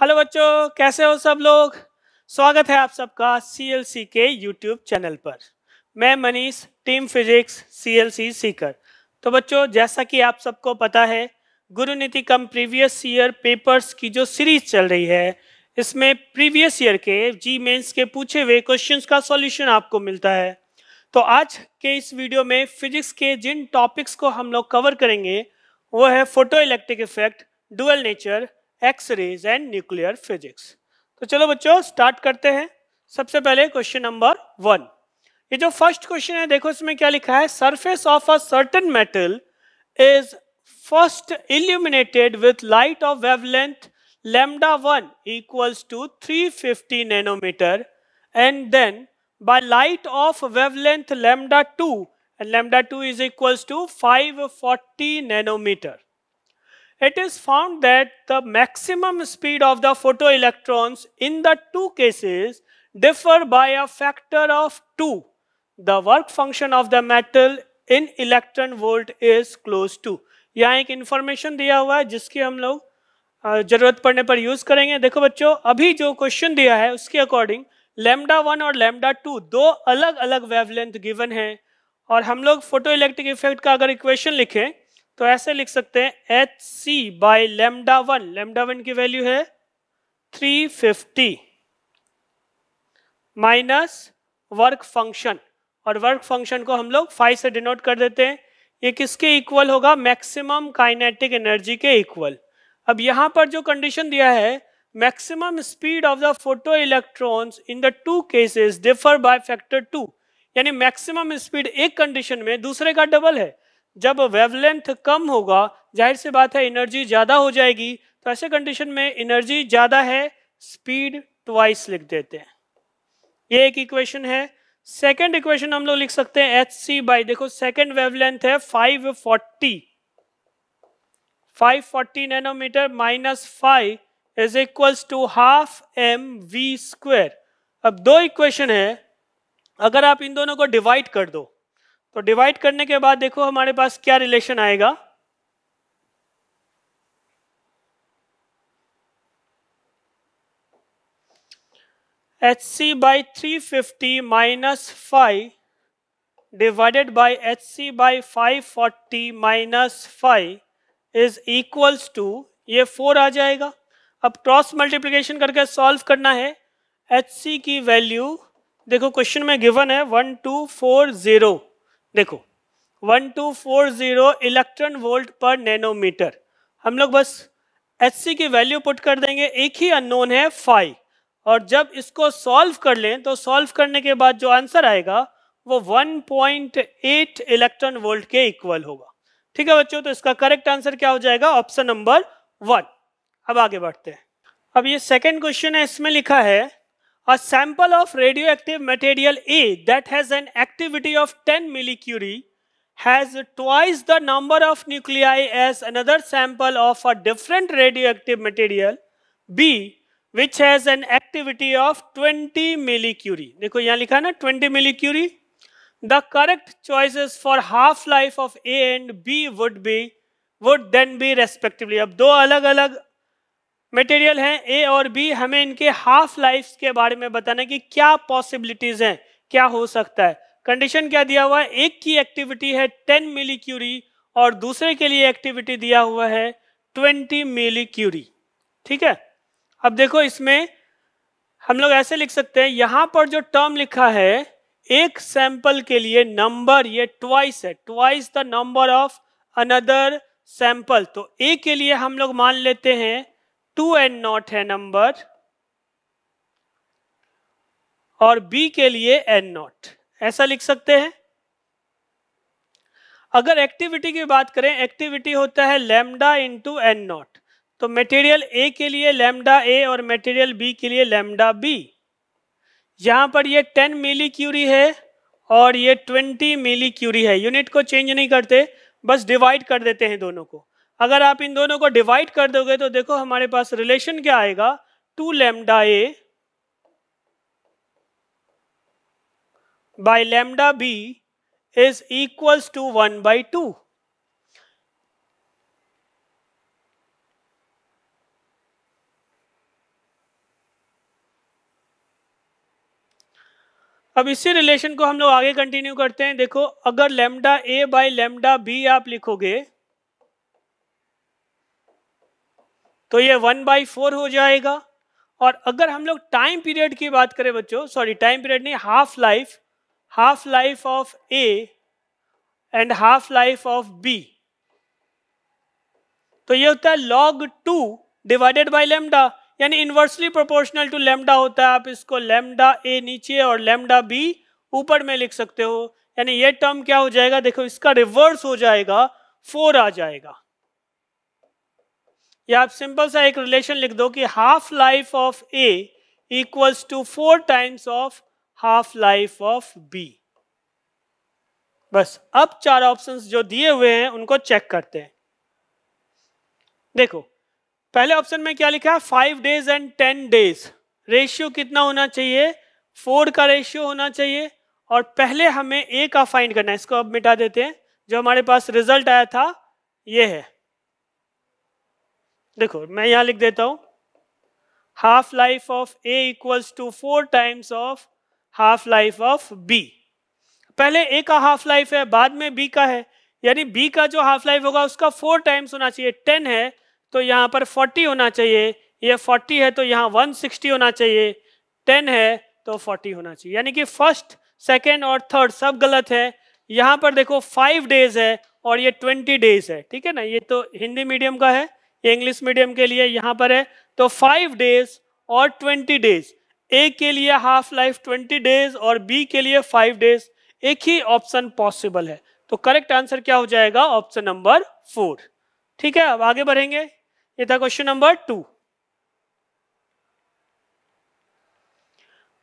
Hello बच्चों कैसे हो सब लोग स्वागत है आप सबका सी के यूट्यूब चैनल पर मैं Manish team physics C seeker तो बच्चों जैसा कि आप सबको पता है गुरु नीति कम प्रीवियस ईयर पेपर्स की जो सीरीज चल रही है इसमें प्रीवियस ईयर के जी मेंस के पूछे हुए क्वेश्चंस का सॉल्यूशन आपको मिलता है तो आज के इस वीडियो में फिजिक्स के जिन टॉपिक्स को हम लोग कवर करेंगे वो है photo electric effect dual nature X rays and nuclear physics तो चलो बच्चों स्टार्ट करते हैं सबसे पहले क्वेश्चन नंबर वन ये जो फर्स्ट क्वेश्चन है देखो इसमें क्या लिखा है surface of a certain metal is first illuminated with light of wavelength lambda 1 equals to 350 nanometer and then by light of lambda two and lambda two is is two five 540 nanometre it is found that the maximum speed of the photoelectrons in the two cases differ by a factor of 2. The work function of the metal in electron volt is close to यहाँ एक information दिया हुआ है जिसकी हम लोग जरूरत पड़ने पर यूज करेंगे देखो बच्चों अभी जो क्वेश्चन दिया है उसके अकॉर्डिंग लेमडा वन और लेमडा टू दो अलग अलग वेवलेंथ गिवन हैं और हम लोग फोटो इलेक्ट्रिक इफेक्ट का अगर इक्वेशन लिखें तो ऐसे लिख सकते हैं H C by lambda one lambda one की वैल्यू है 350 माइनस वर्क फंक्शन और वर्क फंक्शन को हम लोग फाइव से डिनोट कर देते हैं ये किसके इक्वल होगा मैक्सिमम काइनेटिक एनर्जी के इक्वल अब यहाँ पर जो कंडीशन दिया है maximum speed of the photo electron in the two cases differ by factor two यानी मैक्सिमम स्पीड एक कंडीशन में दूसरे का डबल है जब वेवलेंथ कम होगा जाहिर सी बात है एनर्जी ज़्यादा हो जाएगी तो ऐसे कंडीशन में एनर्जी ज़्यादा है स्पीड ट्वाइस लिख देते हैं ये एक इक्वेशन है सेकेंड इक्वेशन हम लोग लिख सकते हैं एच सी बाई देखो सेकेंड वेवलेंथ है 540 540 nanometre minus five is equals to half M v square अब दो इक्वेशन है अगर आप इन दोनों को डिवाइड कर दो तो डिवाइड करने के बाद देखो हमारे पास क्या रिलेशन आएगा h C by three fifty minus five divided by H C by five forty minus five is equals to ये फोर आ जाएगा अब क्रॉस मल्टीप्लीकेशन करके सॉल्व करना है एच सी की वैल्यू देखो क्वेश्चन में गिवन है वन टू फोर जीरो देखो 1240 इलेक्ट्रॉन वोल्ट पर नैनोमीटर हम लोग बस एच की वैल्यू पुट कर देंगे एक ही अननोन है फाइव और जब इसको सॉल्व कर लें तो सॉल्व करने के बाद जो आंसर आएगा वो 1.8 इलेक्ट्रॉन वोल्ट के इक्वल होगा ठीक है बच्चों तो इसका करेक्ट आंसर क्या हो जाएगा ऑप्शन नंबर वन अब आगे बढ़ते हैं अब ये सेकेंड क्वेश्चन है इसमें लिखा है A sample of radioactive material A that has an activity of 10 millicurie has twice the number of nuclei as another sample of a different radioactive material B which has an activity of 20 millicurie. देखो यहाँ लिखा ना 20 millicurie. The correct choices for half life of A and B would be would then be respectively. अब दो अलग अलग material हैं ए और बी हमें इनके हाफ लाइफ के बारे में बताना कि क्या पॉसिबिलिटीज हैं क्या हो सकता है कंडीशन क्या दिया हुआ है एक की एक्टिविटी है 10 मिली क्यूरी और दूसरे के लिए एक्टिविटी दिया हुआ है 20 मिली क्यूरी ठीक है अब देखो इसमें हम लोग ऐसे लिख सकते हैं यहां पर जो टर्म लिखा है एक सैंपल के लिए नंबर ये ट्वाइस है twice the number of another sample तो ए के लिए हम लोग मान लेते हैं टू एन नॉट है नंबर और बी के लिए एन नॉट ऐसा लिख सकते हैं अगर एक्टिविटी की बात करें एक्टिविटी होता है लेमडा इंटू एन नॉट तो मटेरियल ए के लिए लेमडा ए और मटेरियल बी के लिए लेमडा बी यहां पर ये 10 मिली क्यूरी है और ये 20 मिली क्यूरी है यूनिट को चेंज नहीं करते बस डिवाइड कर देते हैं दोनों को अगर आप इन दोनों को डिवाइड कर दोगे तो देखो हमारे पास रिलेशन क्या आएगा two lambda A by lambda B is equals to one by two अब इसी रिलेशन को हम लोग आगे कंटिन्यू करते हैं देखो अगर lambda A by lambda B आप लिखोगे तो ये वन बाई फोर हो जाएगा और अगर हम लोग टाइम पीरियड की बात करें बच्चों सॉरी टाइम पीरियड नहीं half life half life of A and half life of B तो ये होता है log two divided by lambda यानी इन्वर्सली प्रोपोर्शनल टू लेमडा होता है आप इसको लेमडा ए नीचे और लेमडा बी ऊपर में लिख सकते हो यानी ये टर्म क्या हो जाएगा देखो इसका रिवर्स हो जाएगा फोर आ जाएगा या आप सिंपल सा एक रिलेशन लिख दो कि half life of A equals to four times of half life of B बस अब चार ऑप्शंस जो दिए हुए हैं उनको चेक करते हैं देखो पहले ऑप्शन में क्या लिखा है five days and ten days ratio कितना होना चाहिए फोर का रेशियो होना चाहिए और पहले हमें ए का फाइंड करना है इसको अब मिटा देते हैं जो हमारे पास रिजल्ट आया था ये है देखो मैं यहां लिख देता हूं half life of A equals to four times of half life of B पहले ए का हाफ लाइफ है बाद में बी का है यानी बी का जो हाफ लाइफ होगा उसका फोर टाइम्स होना चाहिए टेन है तो यहाँ पर फोर्टी होना चाहिए ये फोर्टी है तो यहाँ वन सिक्सटी होना चाहिए टेन है तो फोर्टी होना चाहिए यानी कि फर्स्ट सेकेंड और थर्ड सब गलत है यहाँ पर देखो फाइव डेज है और ये ट्वेंटी डेज है ठीक है ना ये तो हिंदी मीडियम का है इंग्लिश मीडियम के लिए यहां पर है तो फाइव डेज और ट्वेंटी डेज ए के लिए हाफ लाइफ ट्वेंटी डेज और बी के लिए फाइव डेज एक ही ऑप्शन पॉसिबल है तो करेक्ट आंसर क्या हो जाएगा ऑप्शन नंबर फोर ठीक है अब आगे बढ़ेंगे ये था question number two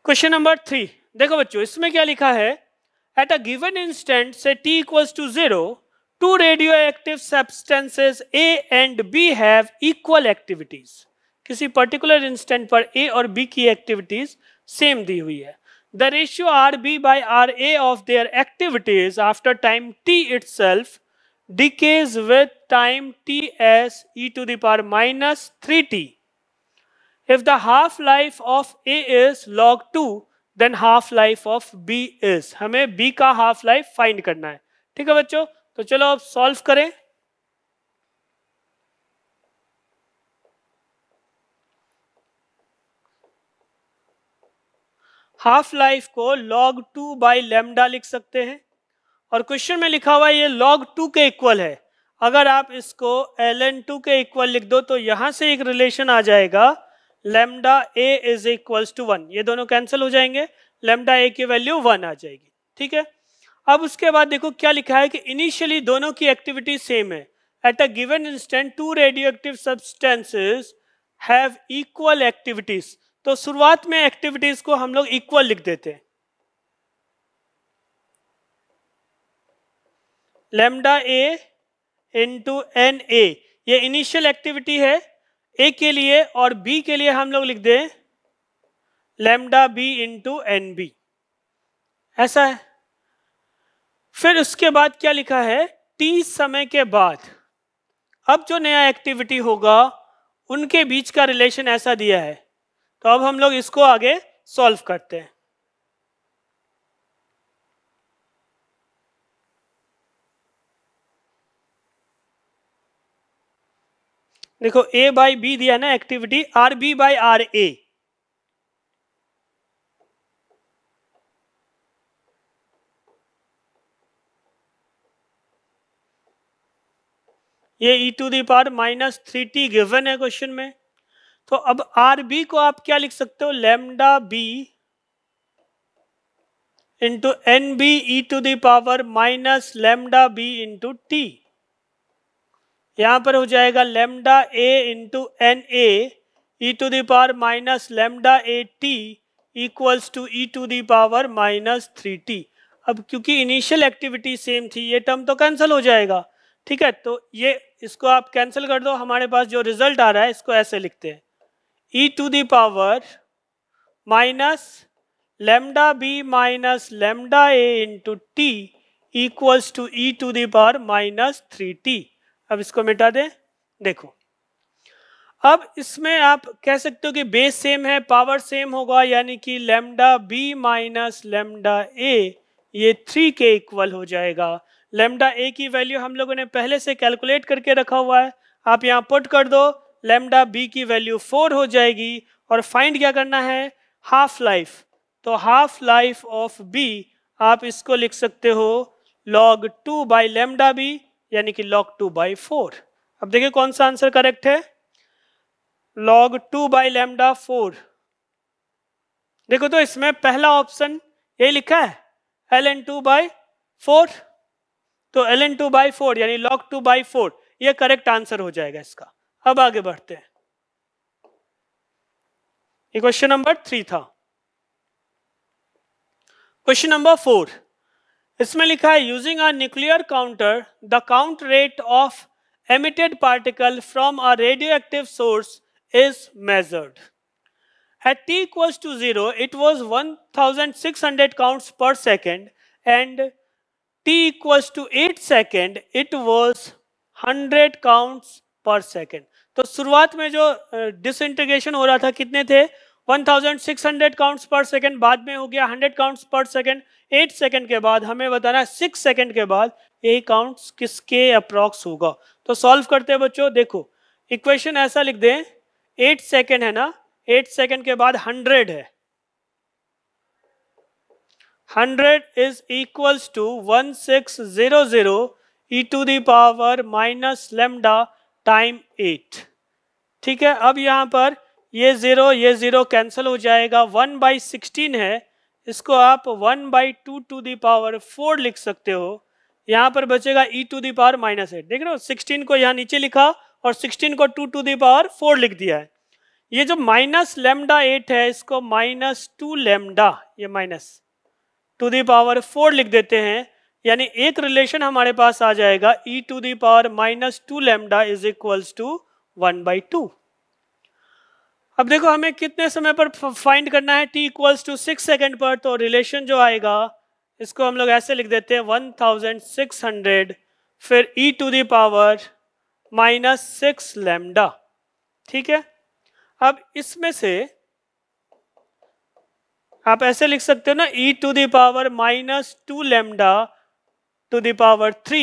question number three देखो बच्चों इसमें क्या लिखा है एट अ गिवन इंस्टेंट से t equals to zero two radioactive substances A and B have equal activities. किसी पर्टिकुलर इंस्टेंट पर ए और बी की एक्टिविटीज सेम दी हुई है the ratio R B by R A of their activities after time t itself decays with time t as e to the power minus three t if the half life of A is log two then half life of B is हमें B का half life find करना है ठीक है बच्चों तो चलो अब सॉल्व करें हाफ लाइफ को लॉग टू बाई लेमडा लिख सकते हैं और क्वेश्चन में लिखा हुआ है ये लॉग टू के इक्वल है अगर आप इसको एल एन टू के इक्वल लिख दो तो यहां से एक रिलेशन आ जाएगा lambda A is equals to one ये दोनों कैंसिल हो जाएंगे लेमडा ए की वैल्यू वन आ जाएगी ठीक है अब उसके बाद देखो क्या लिखा है कि इनिशियली दोनों की एक्टिविटी सेम है at a given instant two radioactive substances have equal activities तो शुरुआत में एक्टिविटीज को हम लोग इक्वल लिख देते हैं lambda A into n A ये इनिशियल एक्टिविटी है ए के लिए और बी के लिए हम लोग लिख दें lambda B into n B ऐसा है फिर उसके बाद क्या लिखा है तीस समय के बाद अब जो नया एक्टिविटी होगा उनके बीच का रिलेशन ऐसा दिया है तो अब हम लोग इसको आगे सॉल्व करते हैं देखो ए बाई बी दिया ना activity R B by R A ये e to the power minus three t given है क्वेश्चन में तो अब आर बी को आप क्या लिख सकते हो lambda B into n B e to the power minus lambda B into t यहां पर हो जाएगा lambda A into n A e to the power minus lambda A t equals to e to the power minus three t अब क्योंकि initial activity same थी ये term तो cancel हो जाएगा ठीक है तो ये इसको आप कैंसिल कर दो हमारे पास जो रिजल्ट आ रहा है इसको ऐसे लिखते हैं e to the power minus lambda B minus lambda A into t equals to e to the power minus three t अब इसको मिटा दें देखो अब इसमें आप कह सकते हो कि बेस सेम है पावर सेम होगा यानी कि lambda B minus lambda A ये थ्री के इक्वल हो जाएगा लेमडा ए की वैल्यू हम लोगों ने पहले से कैलकुलेट करके रखा हुआ है आप यहाँ पुट कर दो लेमडा बी की वैल्यू फोर हो जाएगी और फाइंड क्या करना है हाफ लाइफ तो हाफ लाइफ ऑफ बी आप इसको लिख सकते हो log two by lambda B यानी कि लॉग टू बाई फोर अब देखिए कौन सा आंसर करेक्ट है log two by lambda four देखो तो इसमें पहला ऑप्शन यही लिखा है l n two by four तो l n two by four यानी लॉग टू बाई फोर यह करेक्ट आंसर हो जाएगा इसका अब आगे बढ़ते हैं ये क्वेश्चन नंबर थ्री था क्वेश्चन नंबर फोर इसमें लिखा है using a nuclear counter the count rate of emitted particle from a radio active source is measured At t equals to zero, it was 1600 counts per second and t equals to 8 second it was 100 counts per second तो शुरुआत में जो disintegration हो रहा था कितने थे 1600 counts per second बाद में हो गया 100 काउंट्स पर सेकेंड 8 सेकेंड के बाद हमें बताना है 6 सेकेंड के बाद यही काउंट्स किसके अप्रॉक्स होगा तो सॉल्व करते हैं बच्चों देखो इक्वेशन ऐसा लिख दें 8 सेकेंड है ना 8 सेकेंड के बाद 100 है hundred is equals to one six zero zero e to the power minus lambda time eight ठीक है अब यहाँ पर ये ज़ीरो ये ज़ीरो कैंसिल हो जाएगा वन बाई सिक्सटीन है इसको आप one by two to the power four लिख सकते हो यहाँ पर बचेगा e to the power minus eight देख रहे हो सिक्सटीन को यहाँ नीचे लिखा और सिक्सटीन को टू टू दावर फोर लिख दिया है ये जो माइनस लेमडा एट है इसको माइनस टू लेमडा ये minus two the power four लिख देते हैं यानी एक रिलेशन हमारे पास आ जाएगा e to the power minus two lambda is equals to one by two अब देखो हमें कितने समय पर फाइंड करना है t equals to six second पर तो रिलेशन जो आएगा इसको हम लोग ऐसे लिख देते हैं वन थाउजेंड सिक्स हंड्रेड फिर e to the power minus six lambda ठीक है अब इसमें से आप ऐसे लिख सकते हो ना e to the power minus two lambda to the power three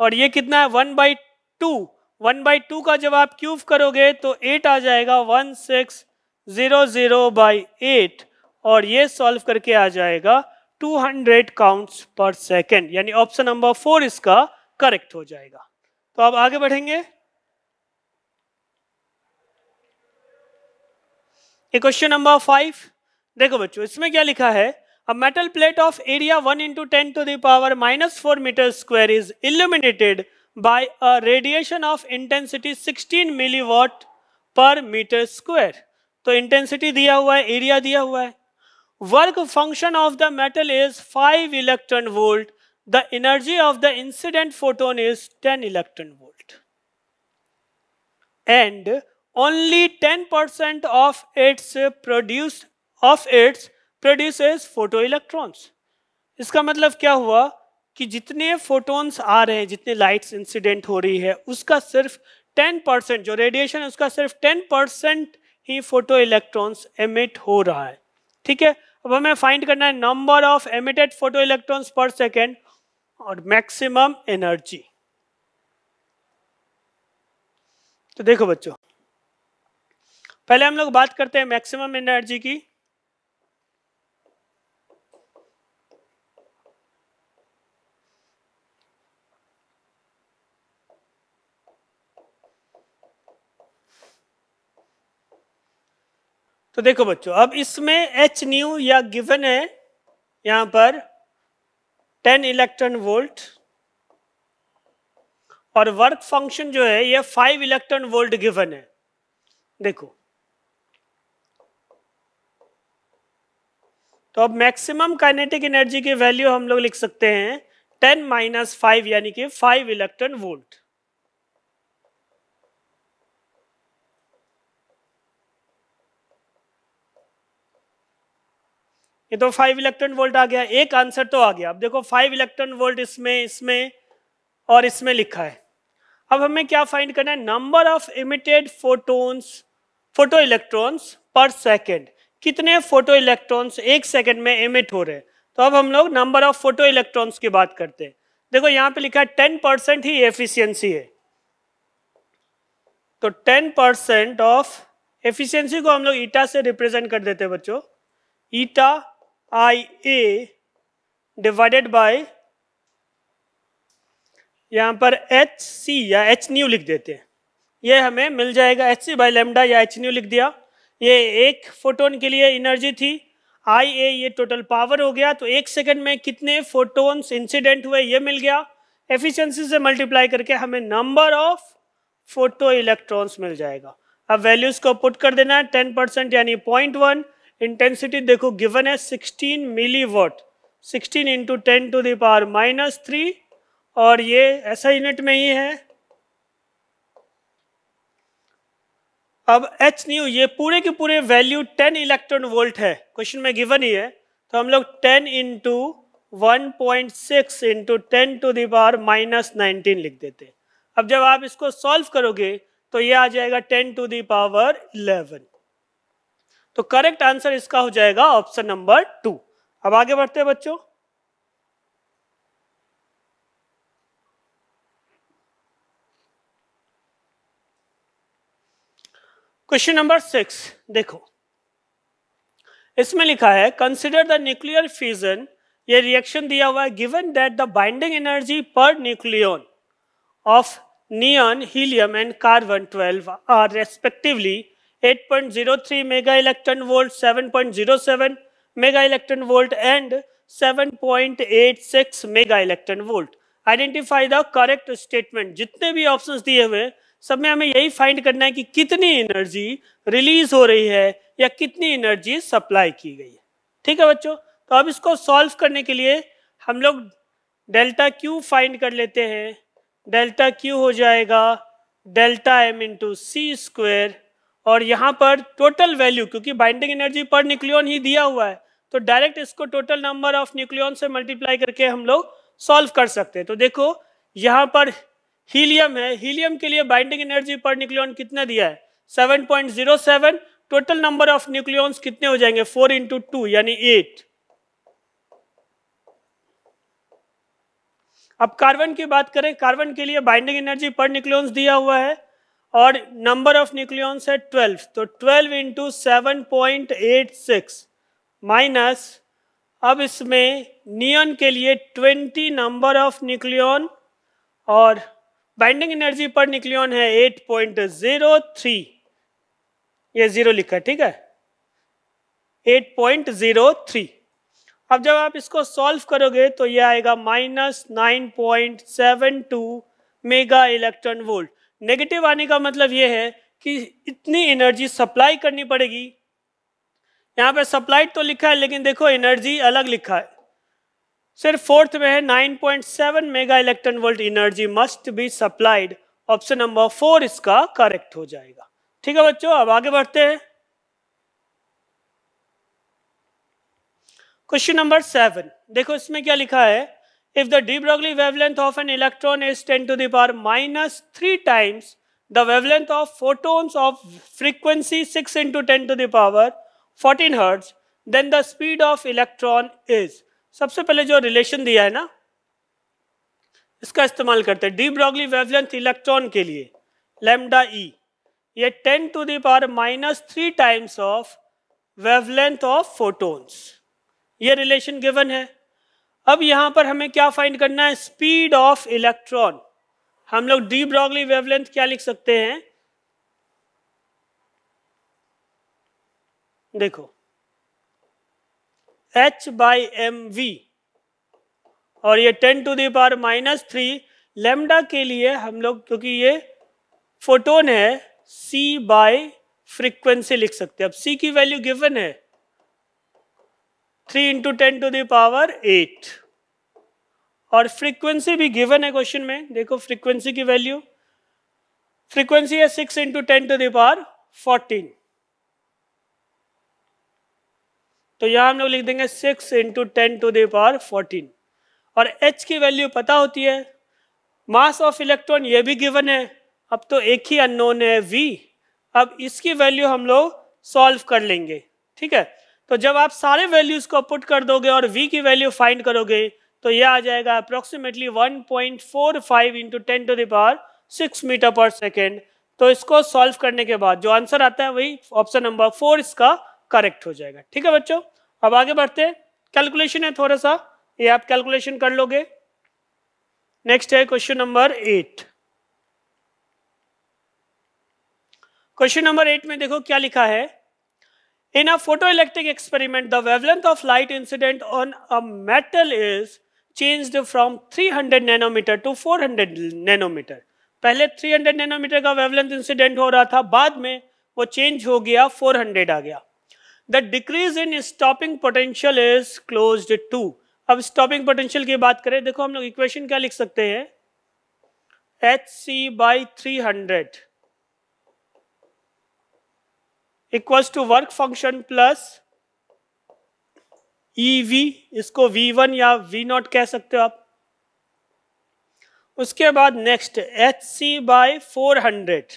और ये कितना है one by two one by two का जब आप क्यूब करोगे तो एट आ जाएगा one six zero zero by eight और ये सॉल्व करके आ जाएगा two hundred counts per second यानी ऑप्शन नंबर फोर इसका करेक्ट हो जाएगा तो आप आगे बढ़ेंगे क्वेश्चन नंबर फाइव देखो बच्चों इसमें क्या लिखा है metal plate of area one into ten to the power minus four metre square is illuminated by a radiation of intensity 16 milli per metre square तो इंटेंसिटी दिया हुआ है एरिया दिया हुआ है work function of the metal is five electron volt the energy of the incident photon is ten electron volt and only ten percent of its produced of ads produces photo electrons इसका मतलब क्या हुआ कि जितने photons आ रहे हैं जितने lights incident हो रही है उसका सिर्फ 10 परसेंट जो रेडिएशन है उसका सिर्फ 10 परसेंट ही फोटो इलेक्ट्रॉन्स एमिट हो रहा है ठीक है अब हमें फाइंड करना है number of emitted photo electrons per second और मैक्सिमम एनर्जी तो देखो बच्चों पहले हम लोग बात करते हैं मैक्सिमम एनर्जी की तो देखो बच्चों अब इसमें एच न्यू या गिवन है यहां पर 10 इलेक्ट्रॉन वोल्ट और वर्क फंक्शन जो है ये 5 इलेक्ट्रॉन वोल्ट गिवन है देखो तो अब मैक्सिमम काइनेटिक एनर्जी की वैल्यू हम लोग लिख सकते हैं 10 माइनस फाइव यानी कि 5 इलेक्ट्रॉन वोल्ट ये तो फाइव इलेक्ट्रॉन वोल्ट आ गया एक आंसर तो आ गया अब देखो फाइव इलेक्ट्रॉन वोल्ट इसमें इसमें और इसमें लिखा है अब हमें क्या फाइंड करना है number of emitted photons photo electrons per second कितने फोटो इलेक्ट्रॉन्स एक सेकेंड में इमिट हो रहे हैं तो अब हम लोग नंबर ऑफ फोटो इलेक्ट्रॉन्स की बात करते हैं देखो यहाँ पे लिखा है टेन परसेंट ही एफिशियंसी है तो टेन परसेंट ऑफ एफिशियंसी को हम लोग ईटा से रिप्रेजेंट कर देते हैं बच्चों ईटा आई ए डिवाइडेड बाय यहाँ पर एच सी या एच न्यू लिख देते हैं ये हमें मिल जाएगा एच सी बाई लेमडा या एच न्यू लिख दिया ये एक फोटोन के लिए एनर्जी थी आई ए ये टोटल पावर हो गया तो एक सेकंड में कितने फोटोन्स इंसिडेंट हुए ये मिल गया एफिशिएंसी से मल्टीप्लाई करके हमें नंबर ऑफ फोटो इलेक्ट्रॉन्स मिल जाएगा अब वैल्यूज को पुट कर देना है टेन परसेंट यानी पॉइंट वन इंटेंसिटी देखो गिवन है 16 milli watt sixteen into ten to the power minus three और ये ऐसा यूनिट में ही है अब एच न्यू ये पूरे के पूरे वैल्यू 10 इलेक्ट्रॉन वोल्ट है क्वेश्चन में गिवन ही है तो हम लोग 10 into one point six into ten to the power minus nineteen लिख देते अब जब आप इसको सॉल्व करोगे तो ये आ जाएगा टेन टू दावर इलेवन तो करेक्ट आंसर इसका हो जाएगा ऑप्शन नंबर टू अब आगे बढ़ते हैं बच्चों क्वेश्चन नंबर सिक्स देखो इसमें लिखा है कंसिडर द न्यूक्लियर फ्यूजन ये रिएक्शन दिया हुआ है given that the binding energy per nucleon of neon helium and carbon 12 are respectively 8.03 mega electron volt 7.07 mega electron volt and 7.86 mega electron volt identify the correct statement जितने भी options दिए हुए सब में हमें यही फाइंड करना है कि कितनी एनर्जी रिलीज हो रही है या कितनी एनर्जी सप्लाई की गई है ठीक है बच्चों तो अब इसको सॉल्व करने के लिए हम लोग डेल्टा क्यू फाइंड कर लेते हैं डेल्टा क्यू हो जाएगा delta M into C square और यहाँ पर टोटल वैल्यू क्योंकि बाइंडिंग एनर्जी पर न्यूक्लियन ही दिया हुआ है तो डायरेक्ट इसको टोटल नंबर ऑफ न्यूक्लियन से मल्टीप्लाई करके हम लोग सॉल्व कर सकते हैं तो देखो यहाँ पर हीलियम है हीलियम के लिए बाइंडिंग एनर्जी पर न्यूक्लियन कितना दिया है 7.07 टोटल नंबर ऑफ न्यूक्लियंस कितने हो जाएंगे 4 इंटू टू यानी 8 अब कार्बन की बात करें कार्बन के लिए बाइंडिंग एनर्जी पर न्यूक्लियंस दिया हुआ है और नंबर ऑफ न्यूक्लियॉन्स है 12 तो 12 into seven point eight six minus अब इसमें नियन के लिए 20 नंबर ऑफ न्यूक्लियॉन और बाइंडिंग एनर्जी पर न्यूक्लियॉन है 8.03 ये जीरो लिखा ठीक है 8.03 अब जब आप इसको सॉल्व करोगे तो ये आएगा minus nine point seven two mega electron volt negative आने का मतलब ये है कि इतनी एनर्जी सप्लाई करनी पड़ेगी यहाँ पे सप्लाइड तो लिखा है लेकिन देखो एनर्जी अलग लिखा है सिर्फ फोर्थ में है 9.7 mega electron volt energy must be supplied option number four इसका करेक्ट हो जाएगा ठीक है बच्चों अब आगे बढ़ते हैं क्वेश्चन नंबर सेवन देखो इसमें क्या लिखा है If the de Broglie wavelength of an electron is 10 to the power minus 3 times the wavelength of photons of frequency 6 into 10 to the power 14 hertz, then the speed of electron is. सबसे पहले जो relation दिया है ना इसका इस्तेमाल करते हैं डी ब्रॉगली वेवलेंथ इलेक्ट्रॉन के लिए लेमडा ई ये 10 to the power minus three times of wavelength of photons ये रिलेशन गिवन है अब यहां पर हमें क्या फाइंड करना है स्पीड ऑफ इलेक्ट्रॉन हम लोग डी ब्रॉगली वेवलेंथ क्या लिख सकते हैं देखो एच बाई एम वी और ये ten to power minus three lambda के लिए हम लोग क्योंकि ये फोटोन है सी बाय फ्रीक्वेंसी लिख सकते हैं अब सी की वैल्यू गिवन है three into ten to the power eight और फ्रीक्वेंसी भी गिवन है क्वेश्चन में देखो फ्रीक्वेंसी की वैल्यू फ्रीक्वेंसी है six into ten to the power fourteen तो यहां हम लोग लिख देंगे six into ten to the power fourteen और एच की वैल्यू पता होती है मास ऑफ इलेक्ट्रॉन ये भी गिवन है अब तो एक ही अननोन है वी अब इसकी वैल्यू हम लोग सॉल्व कर लेंगे ठीक है तो जब आप सारे वैल्यूज को पुट कर दोगे और v की वैल्यू फाइंड करोगे तो यह आ जाएगा approximately 1.45 point four five into ten to the power six metre per second तो इसको सॉल्व करने के बाद जो आंसर आता है वही ऑप्शन नंबर फोर इसका करेक्ट हो जाएगा ठीक है बच्चों अब आगे बढ़ते हैं कैलकुलेशन है थोड़ा सा ये आप कैलकुलेशन कर लोगे नेक्स्ट है question number eight question number eight में देखो क्या लिखा है In a photoelectric experiment, the wavelength of light incident on a metal is changed from 300 nanometer to 400 nanometer. पहले 300 नैनोमीटर का वेवलेंथ इंसिडेंट हो रहा था बाद में वो चेंज हो गया 400 आ गया the decrease in stopping potential is close to अब स्टॉपिंग पोटेंशियल की बात करें देखो हम लोग इक्वेशन क्या लिख सकते हैं H C by three hundred equals to work function plus E V इसको वी वन या वी नॉट कह सकते हो आप उसके बाद next H C by four hundred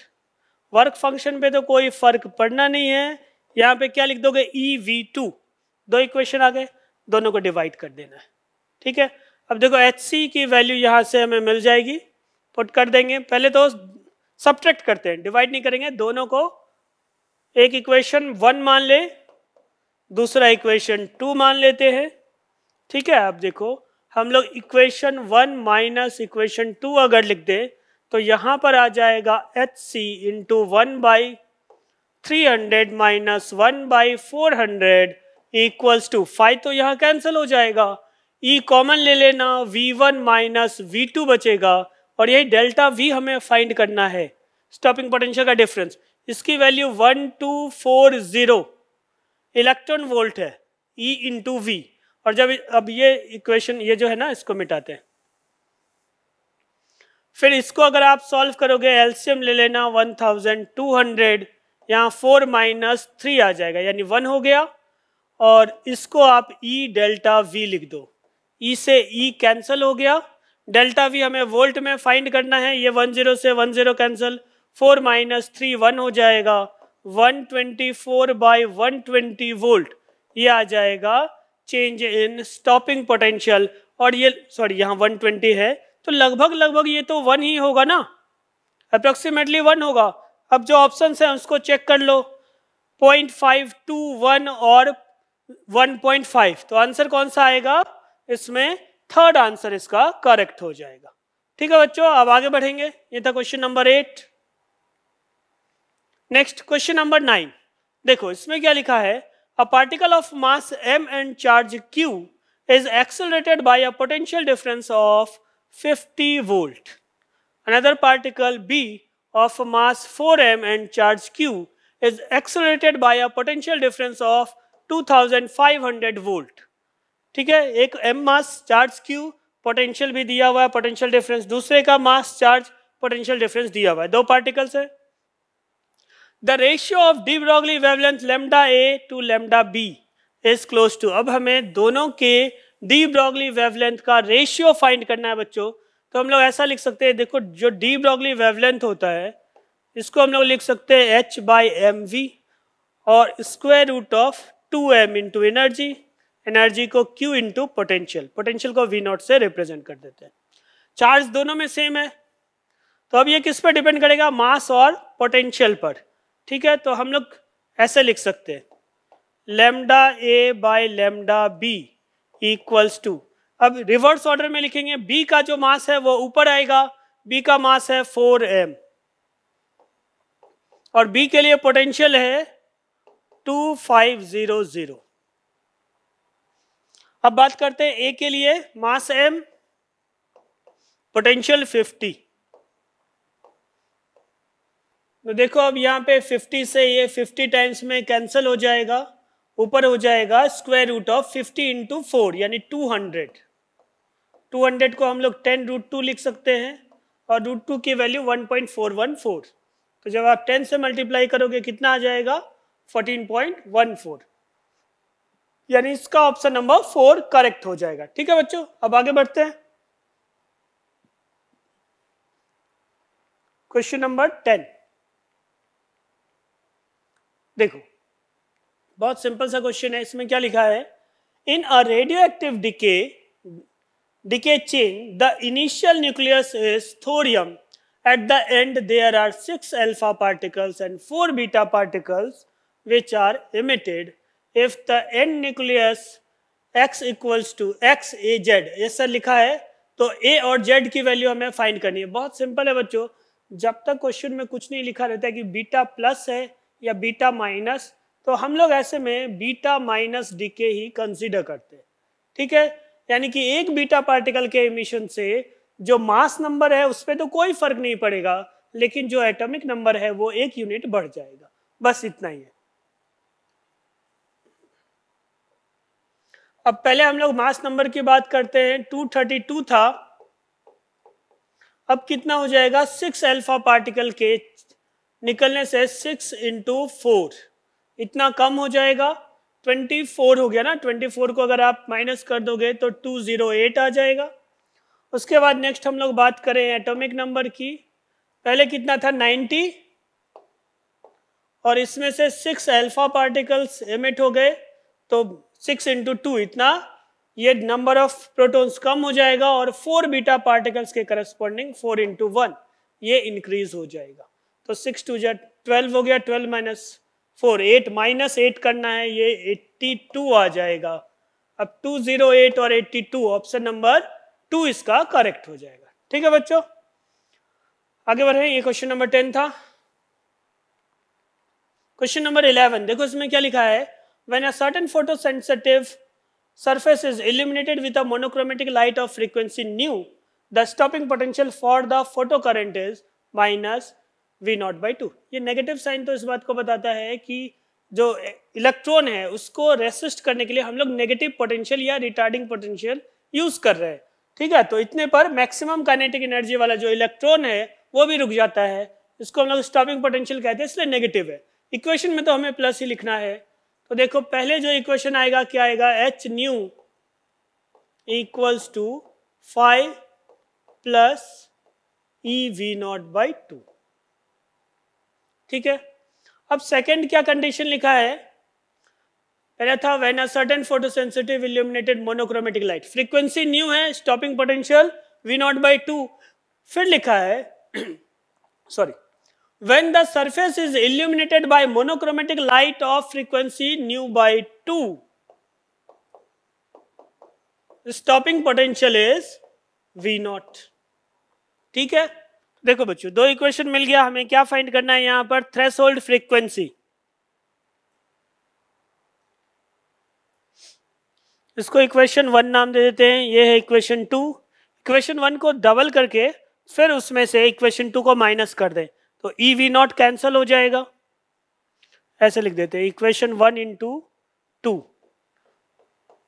work function पे तो कोई फर्क पड़ना नहीं है यहाँ पे क्या लिख दोगे ई वी टू दो इक्वेशन आ गए दोनों को डिवाइड कर देना है ठीक है अब देखो एच सी की वैल्यू यहाँ से हमें मिल जाएगी पुट कर देंगे पहले तो सब्ट्रैक्ट करते हैं डिवाइड नहीं करेंगे दोनों को एक इक्वेशन वन मान ले दूसरा इक्वेशन टू मान लेते हैं ठीक है आप देखो हम लोग equation one minus equation two अगर लिख दे तो यहाँ पर आ जाएगा H C into one by three hundred minus one by four hundred equals to five तो यहाँ कैंसिल हो जाएगा ई e कॉमन ले लेना V one minus V two बचेगा और यही डेल्टा वी हमें फाइंड करना है स्टॉपिंग पोटेंशियल का डिफरेंस इसकी value one two four zero electron volt है ई इंटू वी और जब अब ये इक्वेशन ये जो है ना इसको मिटाते हैं फिर इसको अगर आप सॉल्व करोगे एल्सियम ले लेना वन थाउजेंड टू हंड्रेड यहाँ फोर माइनस थ्री आ जाएगा यानी वन हो गया और इसको आप ई डेल्टा वी लिख दो ई e से ई e कैंसिल हो गया डेल्टा वी हमें वोल्ट में फाइंड करना है ये वन जीरो से one zero cancel four minus three one हो जाएगा one twenty four by one twenty volt ये आ जाएगा चेंज इन स्टॉपिंग पोटेंशियल और ये सॉरी यहाँ वन ट्वेंटी है तो लगभग लगभग ये तो वन ही होगा ना अप्रोक्सीमेटली वन होगा अब जो ऑप्शन है उसको चेक कर लो पॉइंट फाइव टू वन और वन पॉइंट फाइव तो आंसर कौन सा आएगा इसमें थर्ड आंसर इसका करेक्ट हो जाएगा ठीक है बच्चों अब आगे बढ़ेंगे ये था question number eight next question number nine देखो इसमें क्या लिखा है a particle of mass M and charge Q is accelerated by a potential difference of 50 volt mass four M and charge 4m is charge q a potential difference of two thousand five 2500 volt ठीक है एक m mass charge q potential भी दिया हुआ है potential difference दूसरे का मास charge potential difference दिया हुआ है दो पार्टिकल्स है the ratio of de Broglie wavelength lambda A to lambda B is close to अब हमें दोनों के डी ब्रॉगली वेवलेंथ का रेशियो फाइंड करना है बच्चों तो हम लोग ऐसा लिख सकते हैं देखो जो डी ब्रॉगली वेवलेंथ होता है इसको हम लोग लिख सकते हैं एच बाई एम वी और square root of two M into energy energy को क्यू इंटू पोटेंशियल पोटेंशियल को वी नॉट से रिप्रेजेंट कर देते हैं चार्ज दोनों में सेम है तो अब ये किस पर डिपेंड करेगा मास और पोटेंशियल पर ठीक है तो हम लोग ऐसे लिख सकते हैं lambda A by lambda B equals to अब रिवर्स ऑर्डर में लिखेंगे बी का जो मास है वो ऊपर आएगा बी का मास है फोर एम और बी के लिए पोटेंशियल है टू फाइव जीरो जीरो अब बात करते हैं ए के लिए मास एम पोटेंशियल फिफ्टी तो देखो अब यहाँ पे 50 से ये 50 टाइम्स में कैंसिल हो जाएगा ऊपर हो जाएगा square root of 50 into four यानी 200 200 को हम लोग टेन रूट टू लिख सकते हैं और रूट टू की वैल्यू 1.414 तो जब आप 10 से मल्टीप्लाई करोगे कितना आ जाएगा 14.14 यानी इसका ऑप्शन नंबर फोर करेक्ट हो जाएगा ठीक है बच्चों अब आगे बढ़ते हैं क्वेश्चन नंबर टेन देखो बहुत सिंपल सा क्वेश्चन है इसमें क्या लिखा है in a radioactive decay decay chain the initial nucleus is thorium at the end there are six alpha particles and four beta particles which are emitted if the end nucleus X equals to X A Z ये sir लिखा है तो ए और Z की value हमें find करनी है बहुत सिंपल है बच्चों जब तक क्वेश्चन में कुछ नहीं लिखा रहता है कि बीटा प्लस है या बीटा माइनस तो हम लोग ऐसे में बीटा माइनस डीके ही कंसीडर करते हैं ठीक है यानी कि एक बीटा पार्टिकल के एमिशन से जो मास नंबर है उस पर तो कोई फर्क नहीं पड़ेगा लेकिन जो एटॉमिक नंबर है वो एक यूनिट बढ़ जाएगा बस इतना ही है अब पहले हम लोग मास नंबर की बात करते हैं 232 था अब कितना हो जाएगा सिक्स अल्फा पार्टिकल के निकलने से सिक्स इंटू फोर इतना कम हो जाएगा ट्वेंटी फोर हो गया ना ट्वेंटी फोर को अगर आप माइनस कर दोगे तो टू जीरो एट आ जाएगा उसके बाद नेक्स्ट हम लोग बात करें एटॉमिक नंबर की पहले कितना था नाइन्टी और इसमें से सिक्स अल्फा पार्टिकल्स एमिट हो गए तो सिक्स इंटू टू इतना ये नंबर ऑफ प्रोटॉन्स कम हो जाएगा और फोर बीटा पार्टिकल्स के करस्पॉन्डिंग फोर इंटू वन ये इंक्रीज हो जाएगा तो सिक्स टू जै ट्वेल्व हो गया twelve minus four eight minus eight करना है ये एट्टी टू आ जाएगा अब टू जीरो एट और eighty two option number two इसका करेक्ट हो जाएगा ठीक है बच्चों आगे बढ़े ये क्वेश्चन नंबर टेन था क्वेश्चन नंबर इलेवन देखो इसमें क्या लिखा है when a certain photosensitive surface is illuminated with monochromatic light of frequency nu the stopping potential for the photo current is minus V naught by two ये negative sign तो इस बात को बताता है कि जो इलेक्ट्रॉन है उसको रेसिस्ट करने के लिए हम लोग नेगेटिव पोटेंशियल या रिटार्डिंग पोटेंशियल यूज कर रहे हैं ठीक है तो इतने पर मैक्सिमम काइनेटिक एनर्जी वाला जो इलेक्ट्रॉन है वो भी रुक जाता है इसको हम लोग स्टॉपिंग पोटेंशियल कहते हैं इसलिए नेगेटिव है इक्वेशन में तो हमें प्लस ही लिखना है तो देखो पहले जो इक्वेशन आएगा क्या आएगा H nu equals to five plus E V naught by two ठीक है अब सेकेंड क्या कंडीशन लिखा है पहला था when a certain photosensitive illuminated monochromatic light frequency nu है stopping potential V naught by two फिर लिखा है sorry when the surface is illuminated by monochromatic light of frequency nu by two stopping potential is V naught ठीक है देखो बच्चों दो equation मिल गया हमें क्या फाइंड करना है यहां पर थ्रेस होल्ड फ्रीक्वेंसी इसको इक्वेशन वन नाम दे देते हैं ये है इक्वेशन टू इक्वेशन वन को डबल करके फिर उसमें से इक्वेशन टू को माइनस कर दें तो ई वी नॉट कैंसल हो जाएगा ऐसे लिख देते हैं equation one into two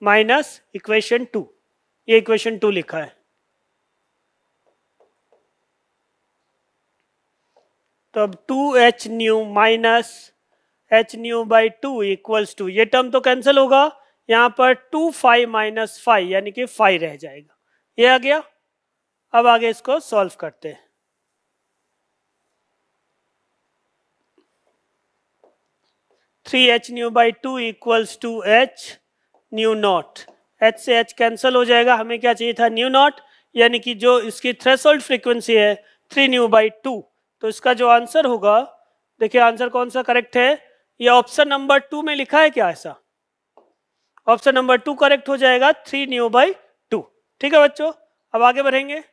minus equation two ये इक्वेशन टू लिखा है तो अब two H nu minus H nu by two equals to ये टर्म तो कैंसिल होगा यहाँ पर टू फाइव माइनस फाइव यानी कि फाइव रह जाएगा ये आ गया अब आगे इसको सॉल्व करते हैं three H nu by two equals to H nu naught H से एच कैंसिल हो जाएगा हमें क्या चाहिए था न्यू नॉट यानी कि जो इसकी थ्रेसोल्ड फ्रीक्वेंसी है थ्री न्यू बाई टू तो इसका जो आंसर होगा देखिए आंसर कौन सा करेक्ट है ये ऑप्शन नंबर टू में लिखा है क्या ऐसा ऑप्शन नंबर टू करेक्ट हो जाएगा थ्री न्यू बाई टू ठीक है बच्चों अब आगे बढ़ेंगे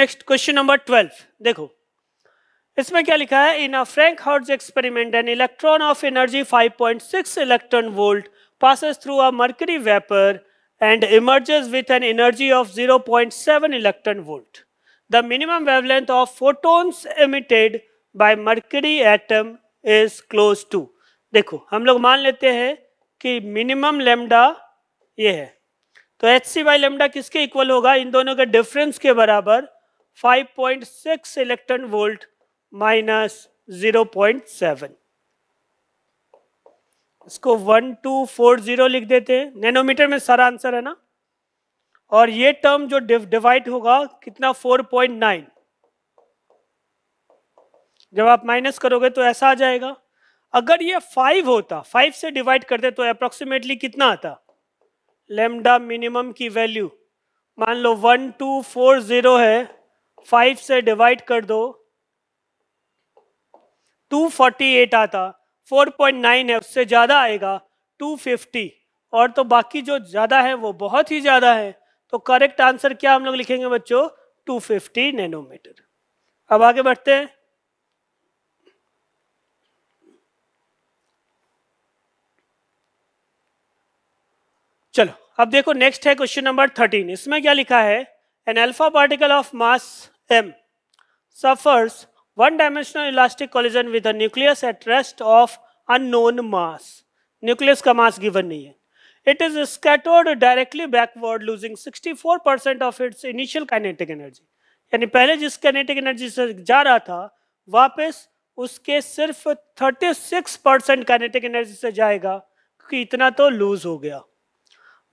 नेक्स्ट क्वेश्चन नंबर ट्वेल्व देखो इसमें क्या लिखा है in a Franck Hertz experiment an electron of energy 5.6 electron volt passes through a mercury vapour and emerges with an energy of 0.7 electron volt, the minimum wavelength of photons emitted by mercury atom is close to. देखो हम लोग मान लेते हैं कि minimum lambda ये है तो एच सी बाई लेमडा किसके इक्वल होगा इन दोनों के डिफरेंस के बराबर 5.6 इलेक्ट्रॉन वोल्ट माइनस 0.7 इसको वन टू फोर जीरो लिख देते हैं नैनोमीटर में सारा आंसर है ना और ये टर्म जो डिवाइड होगा कितना फोर पॉइंट नाइन जब आप माइनस करोगे तो ऐसा आ जाएगा अगर ये फाइव होता फाइव से डिवाइड करते तो अप्रोक्सीमेटली कितना आता लेमडा मिनिमम की वैल्यू मान लो वन टू फोर जीरो है फाइव से डिवाइड कर दो टू फोर्टी एट आता 4.9 है उससे ज़्यादा आएगा 250 और तो बाकी जो ज़्यादा है वो बहुत ही ज़्यादा है तो करेक्ट आंसर क्या हम लोग लिखेंगे बच्चों 250 नैनोमीटर अब आगे बढ़ते हैं चलो अब देखो नेक्स्ट है क्वेश्चन नंबर थर्टीन इसमें क्या लिखा है an alpha particle of mass M suffers one dimensional elastic collision with a nucleus at rest of unknown mass nucleus ka mass given nahi hai it is scattered directly backward losing 64% of its initial kinetic energy यानी पहले जिस kinetic energy से जा रहा था वापस उसके सिर्फ 36% kinetic energy से जाएगा क्योंकि इतना तो लूज हो गया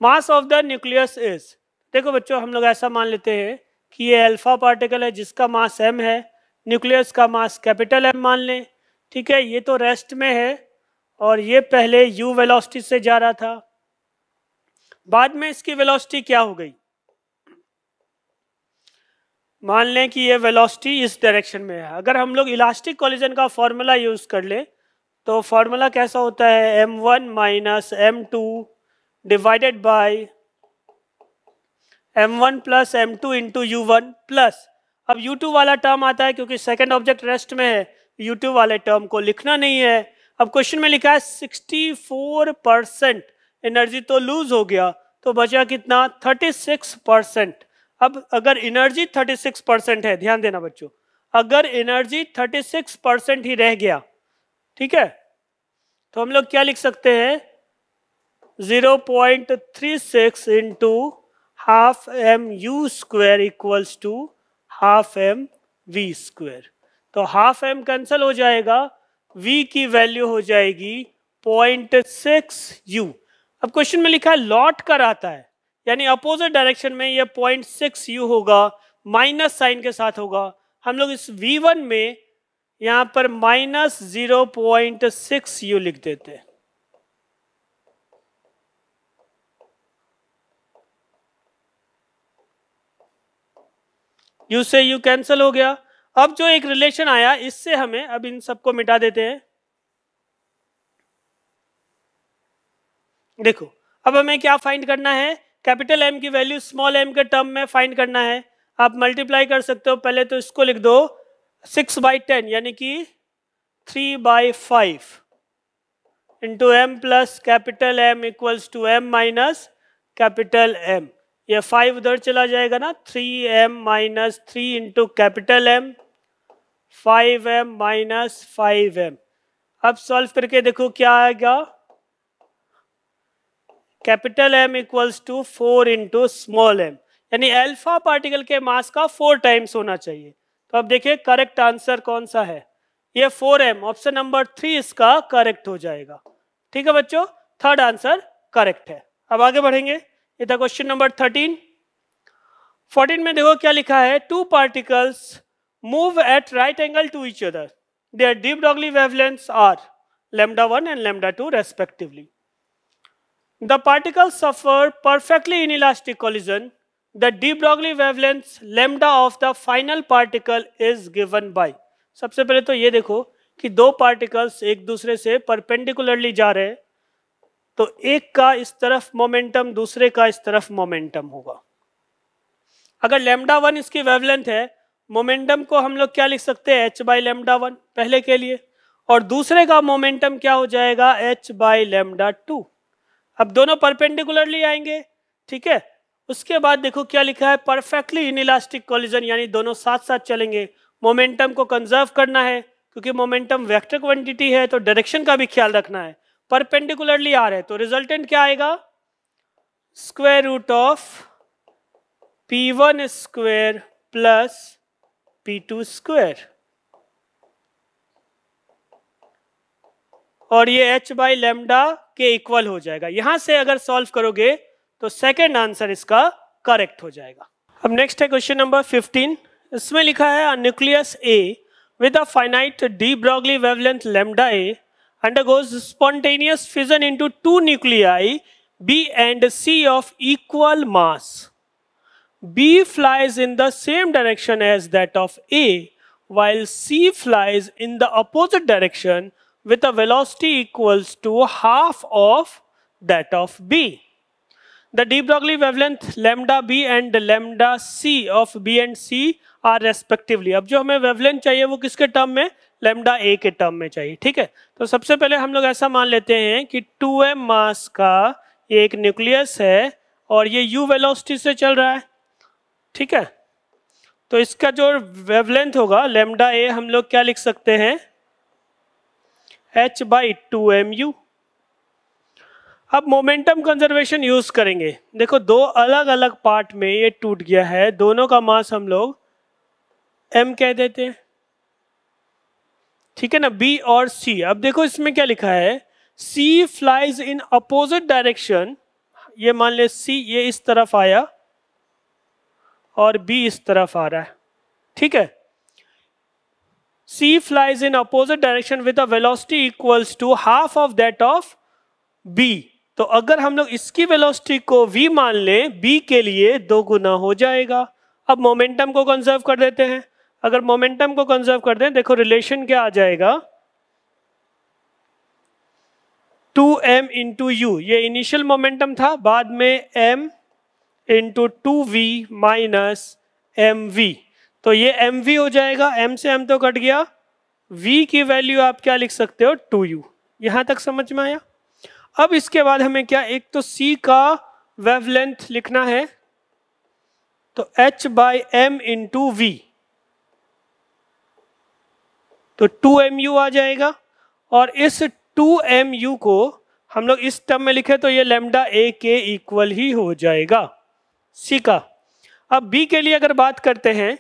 mass of the nucleus is देखो बच्चों हम लोग ऐसा मान लेते हैं कि ये अल्फा पार्टिकल है जिसका मास एम है न्यूक्लियस का मास कैपिटल एम मान लें ठीक है ये तो रेस्ट में है और ये पहले यू वेलोसिटी से जा रहा था बाद में इसकी वेलोसिटी क्या हो गई मान लें कि ये वेलोसिटी इस डायरेक्शन में है अगर हम लोग इलास्टिक कॉलिजन का फॉर्मूला यूज़ कर लें तो फॉर्मूला कैसा होता है M one minus M two divided by M one plus M two into U one plus अब U2 वाला टर्म आता है क्योंकि सेकंड ऑब्जेक्ट रेस्ट में है U2 वाले टर्म को लिखना नहीं है अब क्वेश्चन में लिखा है 64 परसेंट एनर्जी तो लूज हो गया तो बचा कितना 36 परसेंट अब अगर एनर्जी 36 परसेंट है ध्यान देना बच्चों अगर एनर्जी 36 परसेंट ही रह गया ठीक है तो हम लोग क्या लिख सकते हैं 0.36 point three six into half M U square equals to half M V square तो हाफ एम कैंसिल हो जाएगा वी की वैल्यू हो जाएगी पॉइंट सिक्स यू अब क्वेश्चन में लिखा है लॉट कर आता है यानी अपोजिट डायरेक्शन में यह पॉइंट सिक्स यू होगा माइनस साइन के साथ होगा हम लोग इस वी वन में यहाँ पर minus zero point six U लिख देते हैं यू से यू कैंसिल हो गया अब जो एक रिलेशन आया इससे हमें अब इन सबको मिटा देते हैं देखो अब हमें क्या फाइंड करना है कैपिटल एम की वैल्यू स्मॉल एम के टर्म में फाइंड करना है आप मल्टीप्लाई कर सकते हो पहले तो इसको लिख दो सिक्स बाई टेन यानी कि three by five into m plus capital M equals to m minus capital M ये फाइव उधर चला जाएगा ना three m minus three into capital M five m minus five m अब सॉल्व करके देखो क्या आएगा capital M equals to four into small m यानी अल्फा पार्टिकल के मास का फोर टाइम्स होना चाहिए तो अब देखिए करेक्ट आंसर कौन सा है ये four m option number three इसका करेक्ट हो जाएगा ठीक है बच्चों थर्ड आंसर करेक्ट है अब आगे बढ़ेंगे था क्वेश्चन नंबर थर्टीन फोर्टीन में देखो क्या लिखा है two particles move at right angle to each other they are de Broglie wavelength are lambda one and lambda two respectively the particle suffer perfectly inelastic collision the de Broglie wavelength lambda of the final particle is given by सबसे पहले तो ये देखो कि दो particles एक दूसरे से परपेंडिकुलरली जा रहे हैं तो एक का इस तरफ मोमेंटम दूसरे का इस तरफ मोमेंटम होगा अगर लेमडा वन इसकी वेवलेंथ है मोमेंटम को हम लोग क्या लिख सकते हैं एच बाई लेमडा वन पहले के लिए और दूसरे का मोमेंटम क्या हो जाएगा एच बाई लेमडा टू अब दोनों परपेंडिकुलरली आएंगे ठीक है उसके बाद देखो क्या लिखा है परफेक्टली इलास्टिक कॉलिजन यानी दोनों साथ साथ चलेंगे मोमेंटम को कंजर्व करना है क्योंकि मोमेंटम वेक्टर क्वांटिटी है तो डायरेक्शन का भी ख्याल रखना है परपेंडिकुलरली आ रहे तो रिजल्टेंट क्या आएगा square root of p one square plus p two square और ये h बाई लेमडा के इक्वल हो जाएगा यहां से अगर सॉल्व करोगे तो सेकेंड आंसर इसका करेक्ट हो जाएगा अब नेक्स्ट है क्वेश्चन नंबर 15 इसमें लिखा है nucleus A with a finite de Broglie wavelength lambda A undergoes spontaneous fission into two nuclei B and C of equal mass. B flies in the same direction as that of A, while C flies in the opposite direction with a velocity equals to half of that of B. The de Broglie wavelength lambda B and lambda C of B and C are respectively. ab jo hame wavelength chahiye wo kiske term mein lambda A के term में चाहिए ठीक है तो सबसे पहले हम लोग ऐसा मान लेते हैं कि टू एम मास का ये एक न्यूक्लियस है और ये यू वेलोसिटी से चल रहा है ठीक है तो इसका जो वेवलेंथ होगा लेमडा ए हम लोग क्या लिख सकते हैं H by two m u अब मोमेंटम कंजर्वेशन यूज करेंगे देखो दो अलग अलग पार्ट में ये टूट गया है दोनों का मास हम लोग एम कह देते हैं ठीक है ना बी और सी अब देखो इसमें क्या लिखा है C flies in opposite direction ये मान ले सी ये इस तरफ आया और बी इस तरफ आ रहा है ठीक है C flies in opposite direction with a velocity equals to half of that of B तो अगर हम लोग इसकी वेलोसिटी को वी मान लें बी के लिए दो गुना हो जाएगा अब मोमेंटम को कंजर्व कर देते हैं अगर मोमेंटम को कंजर्व कर दें देखो रिलेशन क्या आ जाएगा टू एम इंटू यू ये इनिशियल मोमेंटम था बाद में m into two v minus m v तो ये एम वी हो जाएगा एम से एम तो कट गया वी की वैल्यू आप क्या लिख सकते हो टू यू यहां तक समझ में आया अब इसके बाद हमें क्या एक तो सी का वेवलेंथ लिखना है तो H by m into v तो टू एम यू आ जाएगा और इस टू एम यू को हम लोग इस टर्म में लिखे तो ये लेमडा ए के इक्वल ही हो जाएगा सी का अब बी के लिए अगर बात करते हैं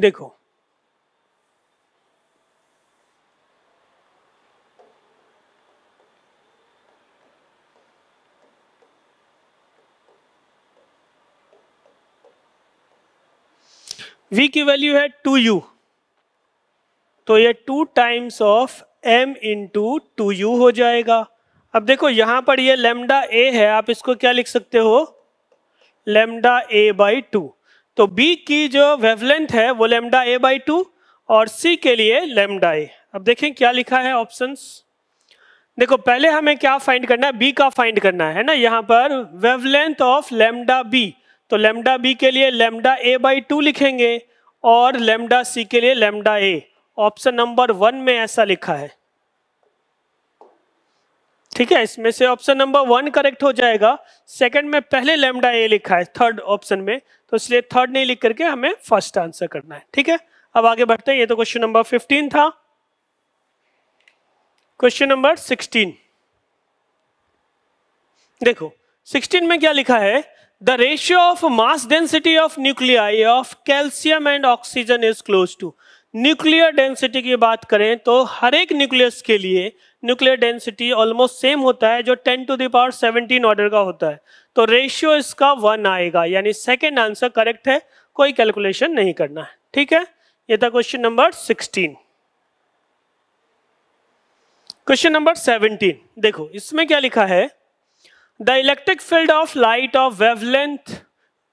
देखो v की वैल्यू है टू यू तो ये two times of m into two u हो जाएगा अब देखो यहाँ पर ये लेमडा ए है आप इसको क्या लिख सकते हो लेमडा ए बाई टू तो बी की जो वेवलेंथ है वो लेमडा ए बाई टू और सी के लिए लेमडा ए अब देखें क्या लिखा है ऑप्शंस देखो पहले हमें क्या फाइंड करना है बी का फाइंड करना है ना यहाँ पर वेवलेंथ ऑफ लेमडा बी तो लेमडा बी के लिए लेमडा ए बाई टू लिखेंगे और लेमडा सी के लिए lambda A option number one में ऐसा लिखा है ठीक है इसमें से ऑप्शन नंबर वन करेक्ट हो जाएगा सेकंड में पहले लेमडा ए लिखा है थर्ड ऑप्शन में तो इसलिए थर्ड नहीं लिख करके हमें फर्स्ट आंसर करना है ठीक है अब आगे बढ़ते हैं ये तो क्वेश्चन नंबर फिफ्टीन था क्वेश्चन नंबर सिक्सटीन देखो सिक्सटीन में क्या लिखा है the ratio of mass density of nuclei of calcium and oxygen is close to nuclear density की बात करें तो हर एक न्यूक्लियस के लिए न्यूक्लियर डेंसिटी ऑलमोस्ट सेम होता है जो 10 टू दावर पावर 17 ऑर्डर का होता है तो रेशियो इसका वन आएगा यानी सेकेंड आंसर करेक्ट है कोई कैलकुलेशन नहीं करना है ठीक है ये था क्वेश्चन नंबर 16 क्वेश्चन नंबर 17 देखो इसमें क्या लिखा है the electric field of light of wavelength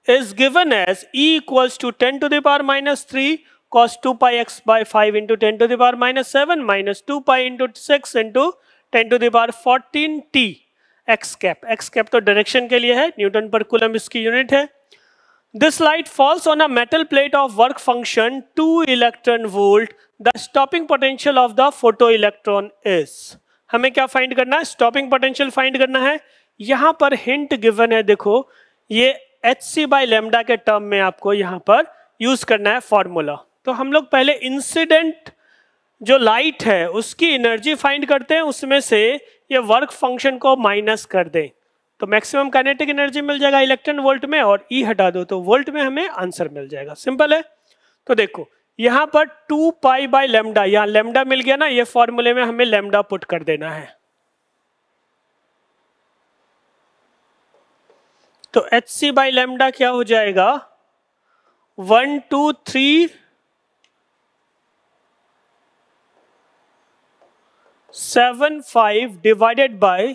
is given as E equals to 10 to the power minus 3 cos 2 pi x by 5 into 10 to the power minus 7 minus 2 pi into 6 into 10 to the power 14 t x cap. x cap तो direction के लिए है newton per coulomb इसकी unit है this light falls on a metal plate of work function 2 electron volt the stopping potential of the photo photoelectron is हमें क्या find करना है स्टॉपिंग पोटेंशियल फाइंड करना है यहां पर हिंट गिवन है देखो ये एच सी बाई लेमडा के टर्म में आपको यहां पर यूज करना है फॉर्मूला तो हम लोग पहले इंसिडेंट जो लाइट है उसकी एनर्जी फाइंड करते हैं उसमें से ये वर्क फंक्शन को माइनस कर दें तो मैक्सिमम काइनेटिक एनर्जी मिल जाएगा इलेक्ट्रॉन वोल्ट में और ई e हटा दो तो वोल्ट में हमें आंसर मिल जाएगा सिंपल है तो देखो यहां पर टू पाई बाय लेमडा यहां लेमडा मिल गया ना ये फॉर्मूले में हमें लेमडा पुट कर देना है तो एच सी बाई लेमडा क्या हो जाएगा one two three seven five divided by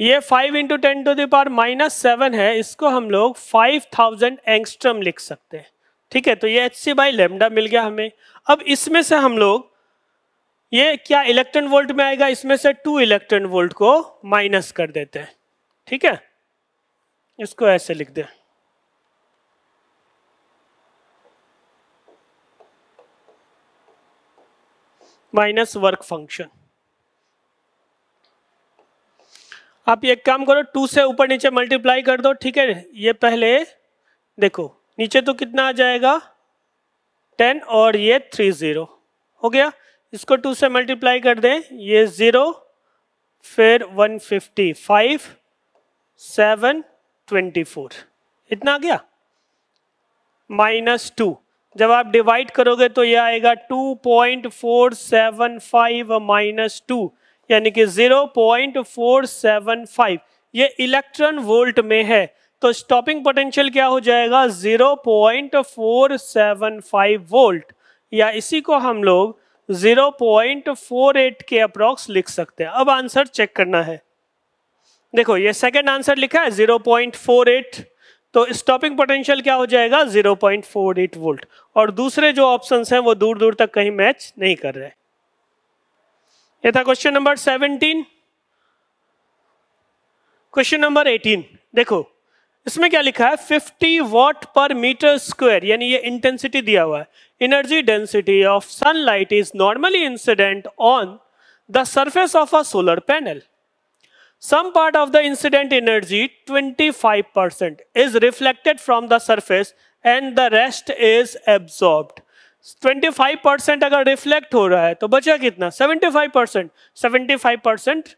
ये five into ten to the power minus seven है इसको हम लोग फाइव थाउजेंड एंगस्ट्रम लिख सकते हैं ठीक है तो ये एच सी बाई लेमडा मिल गया हमें अब इसमें से हम लोग ये क्या इलेक्ट्रॉन वोल्ट में आएगा इसमें से टू इलेक्ट्रॉन वोल्ट को माइनस कर देते हैं ठीक है इसको ऐसे लिख दें माइनस वर्क फंक्शन आप एक काम करो टू से ऊपर नीचे मल्टीप्लाई कर दो ठीक है ये पहले देखो नीचे तो कितना आ जाएगा टेन और ये थ्री ज़ीरो हो गया इसको टू से मल्टीप्लाई कर दें ये ज़ीरो फिर one fifty five seven twenty four इतना गया माइनस टू जब आप डिवाइड करोगे तो यह आएगा two point four seven five minus two यानी कि zero point four seven five ये इलेक्ट्रॉन वोल्ट में है तो स्टॉपिंग पोटेंशियल क्या हो जाएगा zero point four seven five volt या इसी को हम लोग जीरो पॉइंट फोर एट के अप्रॉक्स लिख सकते हैं अब आंसर चेक करना है देखो ये सेकंड आंसर लिखा है 0.48 तो स्टॉपिंग पोटेंशियल क्या हो जाएगा 0.48 वोल्ट और दूसरे जो ऑप्शंस हैं वो दूर दूर तक कहीं मैच नहीं कर रहे ये था क्वेश्चन नंबर 17 क्वेश्चन नंबर 18 देखो इसमें क्या लिखा है 50 वॉट पर मीटर स्क्वायर यानी ये इंटेंसिटी दिया हुआ है energy density of sunlight is normally incident on the surface of a solar panel some part of the incident energy 25% is reflected from the surface and the rest is absorbed 25% agar reflect ho raha hai to bacha kitna 75% 75%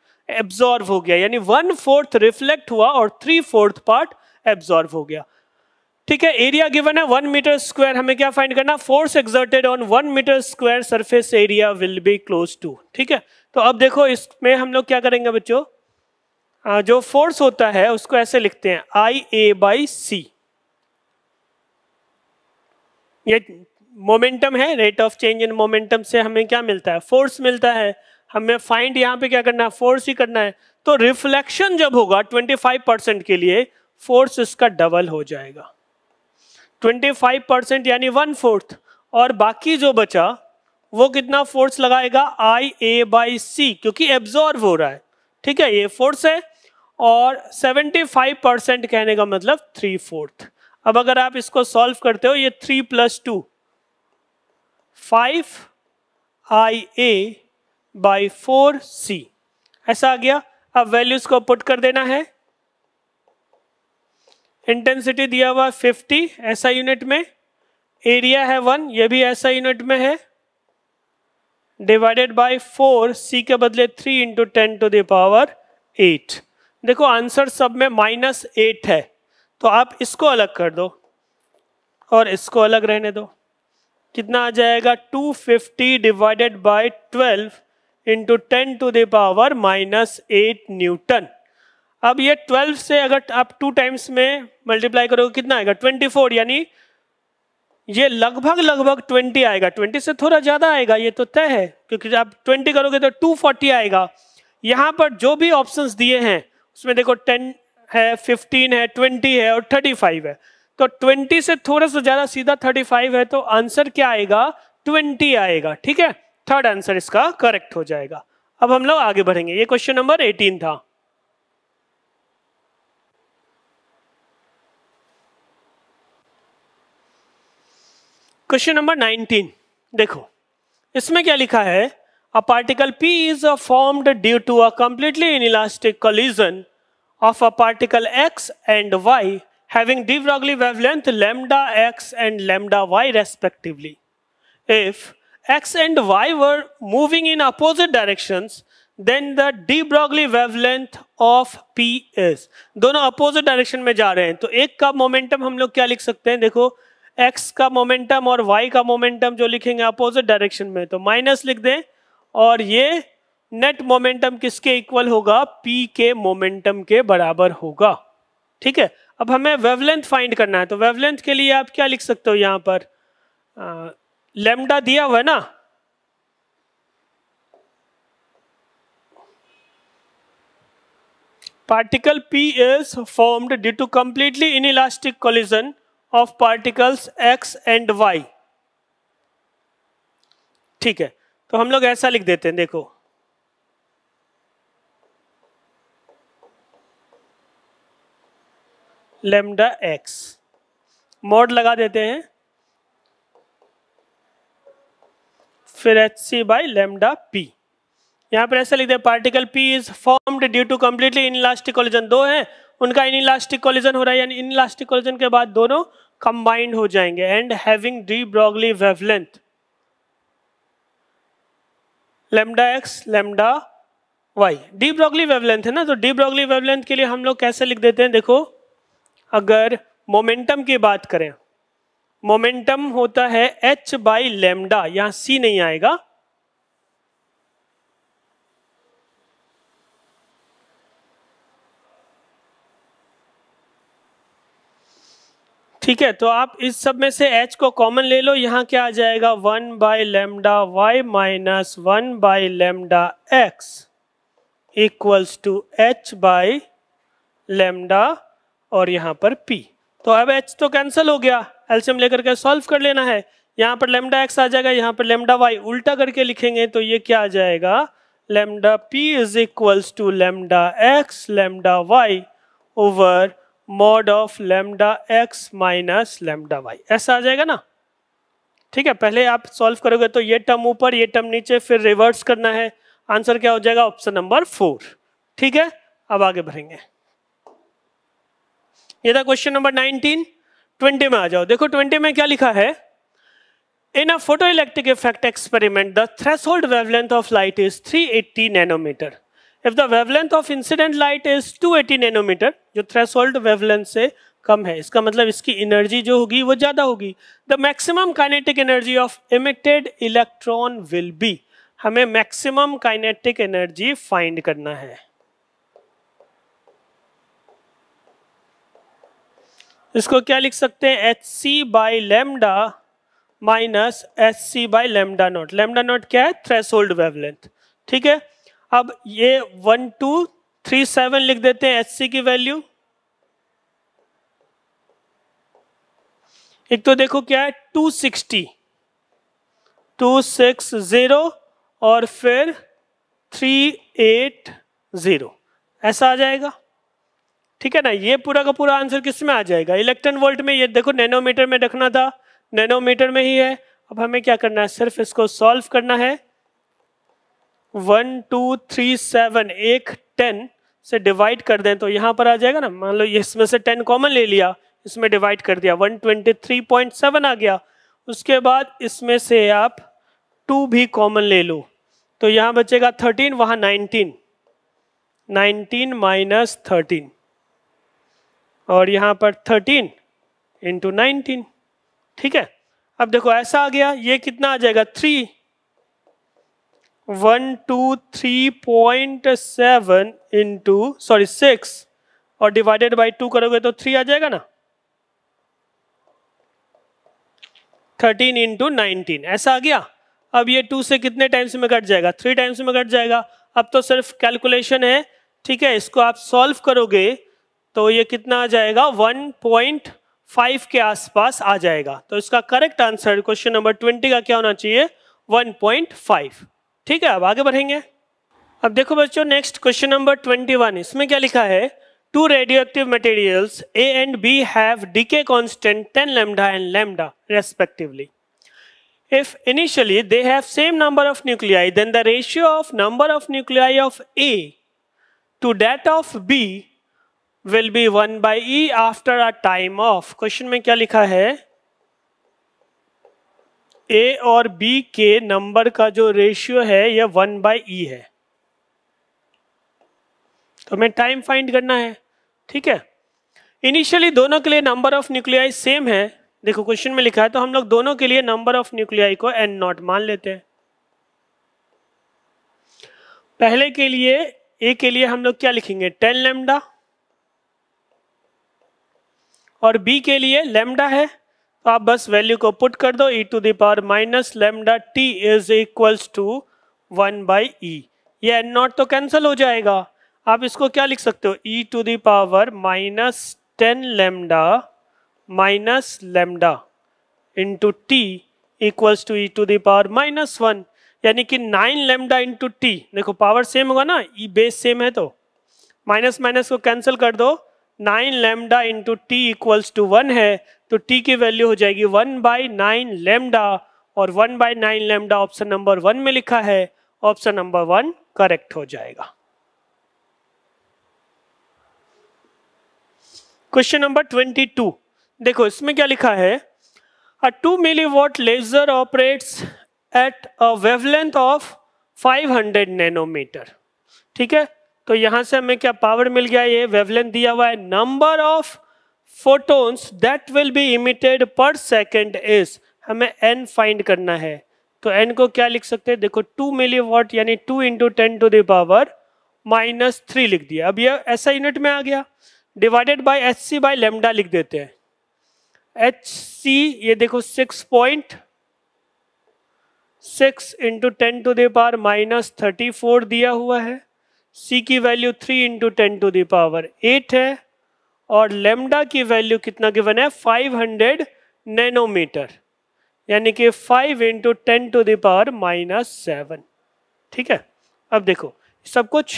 absorb ho gaya yani 1/4 reflect hua aur 3/4 part absorb ho gaya ठीक है area given है one metre square हमें क्या find करना force exerted on one metre square surface area will be close to ठीक है तो अब देखो इसमें हम लोग क्या करेंगे बच्चों जो फोर्स होता है उसको ऐसे लिखते हैं आई ए बाई सी ये मोमेंटम है rate of change in momentum से हमें क्या मिलता है फोर्स मिलता है हमें फाइंड यहाँ पे क्या करना है फोर्स ही करना है तो रिफ्लेक्शन जब होगा 25 परसेंट के लिए फोर्स इसका डबल हो जाएगा 25 परसेंट यानी वन फोर्थ और बाकी जो बचा वो कितना फोर्स लगाएगा आई ए बाई सी क्योंकि एब्जॉर्व हो रहा है ठीक है ये फोर्स है और 75 परसेंट कहने का मतलब थ्री फोर्थ अब अगर आप इसको सॉल्व करते हो ये three plus two five I A by four c ऐसा आ गया अब वैल्यूज को पुट कर देना है इंटेंसिटी दिया हुआ 50 ऐसा यूनिट में एरिया है वन ये भी ऐसा यूनिट में है डिवाइडेड बाय फोर सी के बदले three into ten to the power eight देखो आंसर सब में माइनस एट है तो आप इसको अलग कर दो और इसको अलग रहने दो कितना आ जाएगा 250 fifty divided by twelve into ten to the power minus eight newton अब ये 12 से अगर आप टू टाइम्स में मल्टीप्लाई करोगे कितना आएगा 24 यानी ये लगभग लगभग 20 आएगा 20 से थोड़ा ज़्यादा आएगा ये तो तय है क्योंकि आप 20 करोगे तो 240 आएगा यहाँ पर जो भी ऑप्शंस दिए हैं उसमें देखो टेन है फिफ्टीन है ट्वेंटी है और थर्टी फाइव है तो ट्वेंटी से थोड़ा सा ज्यादा सीधा थर्टी फाइव है तो आंसर क्या आएगा ट्वेंटी आएगा ठीक है थर्ड आंसर इसका करेक्ट हो जाएगा अब हम लोग आगे बढ़ेंगे ये क्वेश्चन नंबर एटीन था क्वेश्चन नंबर नाइनटीन देखो इसमें क्या लिखा है A particle P is formed due to a completely inelastic collision of a particle X and Y having de Broglie wavelength lambda X and lambda Y respectively. If X and Y were moving in opposite directions, then the de Broglie wavelength of P is. dono opposite direction mein ja rahe hain to ek ka momentum hum log kya likh sakte hain dekho x ka momentum aur y ka momentum jo likhenge opposite direction mein to minus likh dein और ये net momentum किसके equal होगा p के momentum के बराबर होगा ठीक है अब हमें वेवलेंथ फाइंड करना है तो वेवलेंथ के लिए आप क्या लिख सकते हो यहां पर लेमडा दिया हुआ है ना P is formed due to completely inelastic collision of particles X and Y ठीक है तो हम लोग ऐसा लिख देते हैं देखो लेमडा एक्स मोड लगा देते हैं फिर h C by lambda P यहां पर ऐसा लिख दे particle P is formed due to completely inelastic collision दो है उनका इन इलास्टिक कॉलिजन हो रहा है यानी इन इलास्टिक कॉलिजन के बाद दोनों कंबाइंड हो जाएंगे and having de Broglie wavelength lambda X lambda Y de Broglie wavelength है ना तो डी ब्रॉगली वेवलेंथ के लिए हम लोग कैसे लिख देते हैं देखो अगर मोमेंटम की बात करें मोमेंटम होता है एच बाई लेमडा यहाँ सी नहीं आएगा ठीक है तो आप इस सब में से h को कॉमन ले लो यहाँ क्या आ जाएगा one by lambda Y minus one by lambda X equals to h by lambda और यहाँ पर p तो अब h तो कैंसिल हो गया एल्शियम लेकर के सॉल्व कर लेना है यहाँ पर लेमडा एक्स आ जाएगा यहाँ पर लेमडा वाई उल्टा करके लिखेंगे तो ये क्या आ जाएगा lambda p is equals to lambda X lambda Y over mod of lambda X minus lambda Y ऐसा आ जाएगा ना ठीक है पहले आप सॉल्व करोगे तो ये टर्म ऊपर ये टर्म नीचे फिर रिवर्स करना है आंसर क्या हो जाएगा ऑप्शन नंबर फोर ठीक है अब आगे बढ़ेंगे ये था क्वेश्चन नंबर नाइनटीन ट्वेंटी में आ जाओ देखो ट्वेंटी में क्या लिखा है in a photo electric effect experiment experiment, hold threshold of light is three 380 nanometre if the wavelength of incident light is 280 nanometre जो थ्रेसोल्ड वेवलेंथ से कम है इसका मतलब इसकी एनर्जी जो होगी वो ज्यादा होगी the maximum kinetic energy of emitted electron will be हमें मैक्सिमम काइनेटिक एनर्जी फाइंड करना है इसको क्या लिख सकते हैं H C by lambda minus h C by lambda not lambda not क्या है थ्रेसोल्ड वेवलेंथ ठीक है अब ये वन टू थ्री सेवन लिख देते हैं एच की वैल्यू एक तो देखो क्या है two sixty two six zero और फिर थ्री एट ज़ीरो ऐसा आ जाएगा ठीक है ना ये पूरा का पूरा आंसर किस में आ जाएगा इलेक्ट्रॉन वोल्ट में ये देखो नैनोमीटर में रखना था नैनोमीटर में ही है अब हमें क्या करना है सिर्फ इसको सॉल्व करना है वन टू थ्री सेवन एक टेन से डिवाइड कर दें तो यहाँ पर आ जाएगा ना मान लो इसमें से टेन कॉमन ले लिया इसमें डिवाइड कर दिया one twenty three point seven आ गया उसके बाद इसमें से आप टू भी कॉमन ले लो तो यहाँ बचेगा थर्टीन वहाँ नाइनटीन नाइनटीन माइनस थर्टीन और यहाँ पर थर्टीन इंटू नाइनटीन ठीक है अब देखो ऐसा आ गया ये कितना आ जाएगा three one two three point seven into sorry six और डिवाइडेड बाई टू करोगे तो थ्री आ जाएगा ना थर्टीन इंटू नाइनटीन ऐसा आ गया अब ये टू से कितने टाइम्स में कट जाएगा थ्री टाइम्स में कट जाएगा अब तो सिर्फ कैलकुलेशन है ठीक है इसको आप सॉल्व करोगे तो ये कितना आ जाएगा वन पॉइंट फाइव के आसपास आ जाएगा तो इसका correct answer question number twenty का क्या होना चाहिए वन पॉइंट फाइव ठीक है अब आगे बढ़ेंगे अब देखो बच्चों next question number twenty one इसमें क्या लिखा है two radioactive materials A and B have decay constant 10 lambda and lambda respectively. If initially they have same number of nuclei, then the ratio of number of nuclei of A to that of B will be 1 by E after a time of. Question में क्या लिखा है ए और B के number का जो ratio है यह वन बाई ई है तो हमें टाइम फाइंड करना है ठीक है इनिशियली दोनों के लिए नंबर ऑफ न्यूक्लियाई सेम है देखो क्वेश्चन में लिखा है तो हम लोग दोनों के लिए नंबर ऑफ न्यूक्लियाई को एन नॉट मान लेते हैं पहले के लिए ए के लिए हम लोग क्या लिखेंगे टेन लेमडा और बी के लिए लेमडा है तो आप बस वैल्यू को पुट कर दो e to the power minus lambda t is equals to one by e ये एन नॉट तो कैंसिल हो जाएगा आप इसको क्या लिख सकते हो ई to the power minus ten lambda minus lambda into t equals to e to power minus one यानी कि नाइन लेमडा इंटू टी देखो पावर सेम होगा ना ई बेस सेम है तो माइनस माइनस को कैंसिल कर दो nine lambda into t equals to one है तो टी की वैल्यू हो जाएगी वन बाई नाइन लेमडा और one by nine lambda option number one में लिखा है ऑप्शन नंबर वन करेक्ट हो जाएगा क्वेश्चन नंबर ट्वेंटी टू देखो इसमें क्या लिखा है a two milliwatt laser operates at a wavelength of 500 nanometre ठीक है तो यहां से हमें क्या पावर मिल गया ये वेवलेंथ दिया हुआ है number of photons that will be emitted per second is हमें एन फाइंड करना है तो एन को क्या लिख सकते हैं देखो टू मिली वॉट यानी to into ten to the power minus three लिख दिया अब ये ऐसा यूनिट में आ गया divided by H C by lambda लिख देते हैं एच सी ये देखो six point six into ten to the power minus thirty four दिया हुआ है सी की value three into ten to the power eight है और लेमडा की वैल्यू कितना गिवन है फाइव हंड्रेड नैनोमीटर यानी कि five into ten to the power minus seven ठीक है अब देखो सब कुछ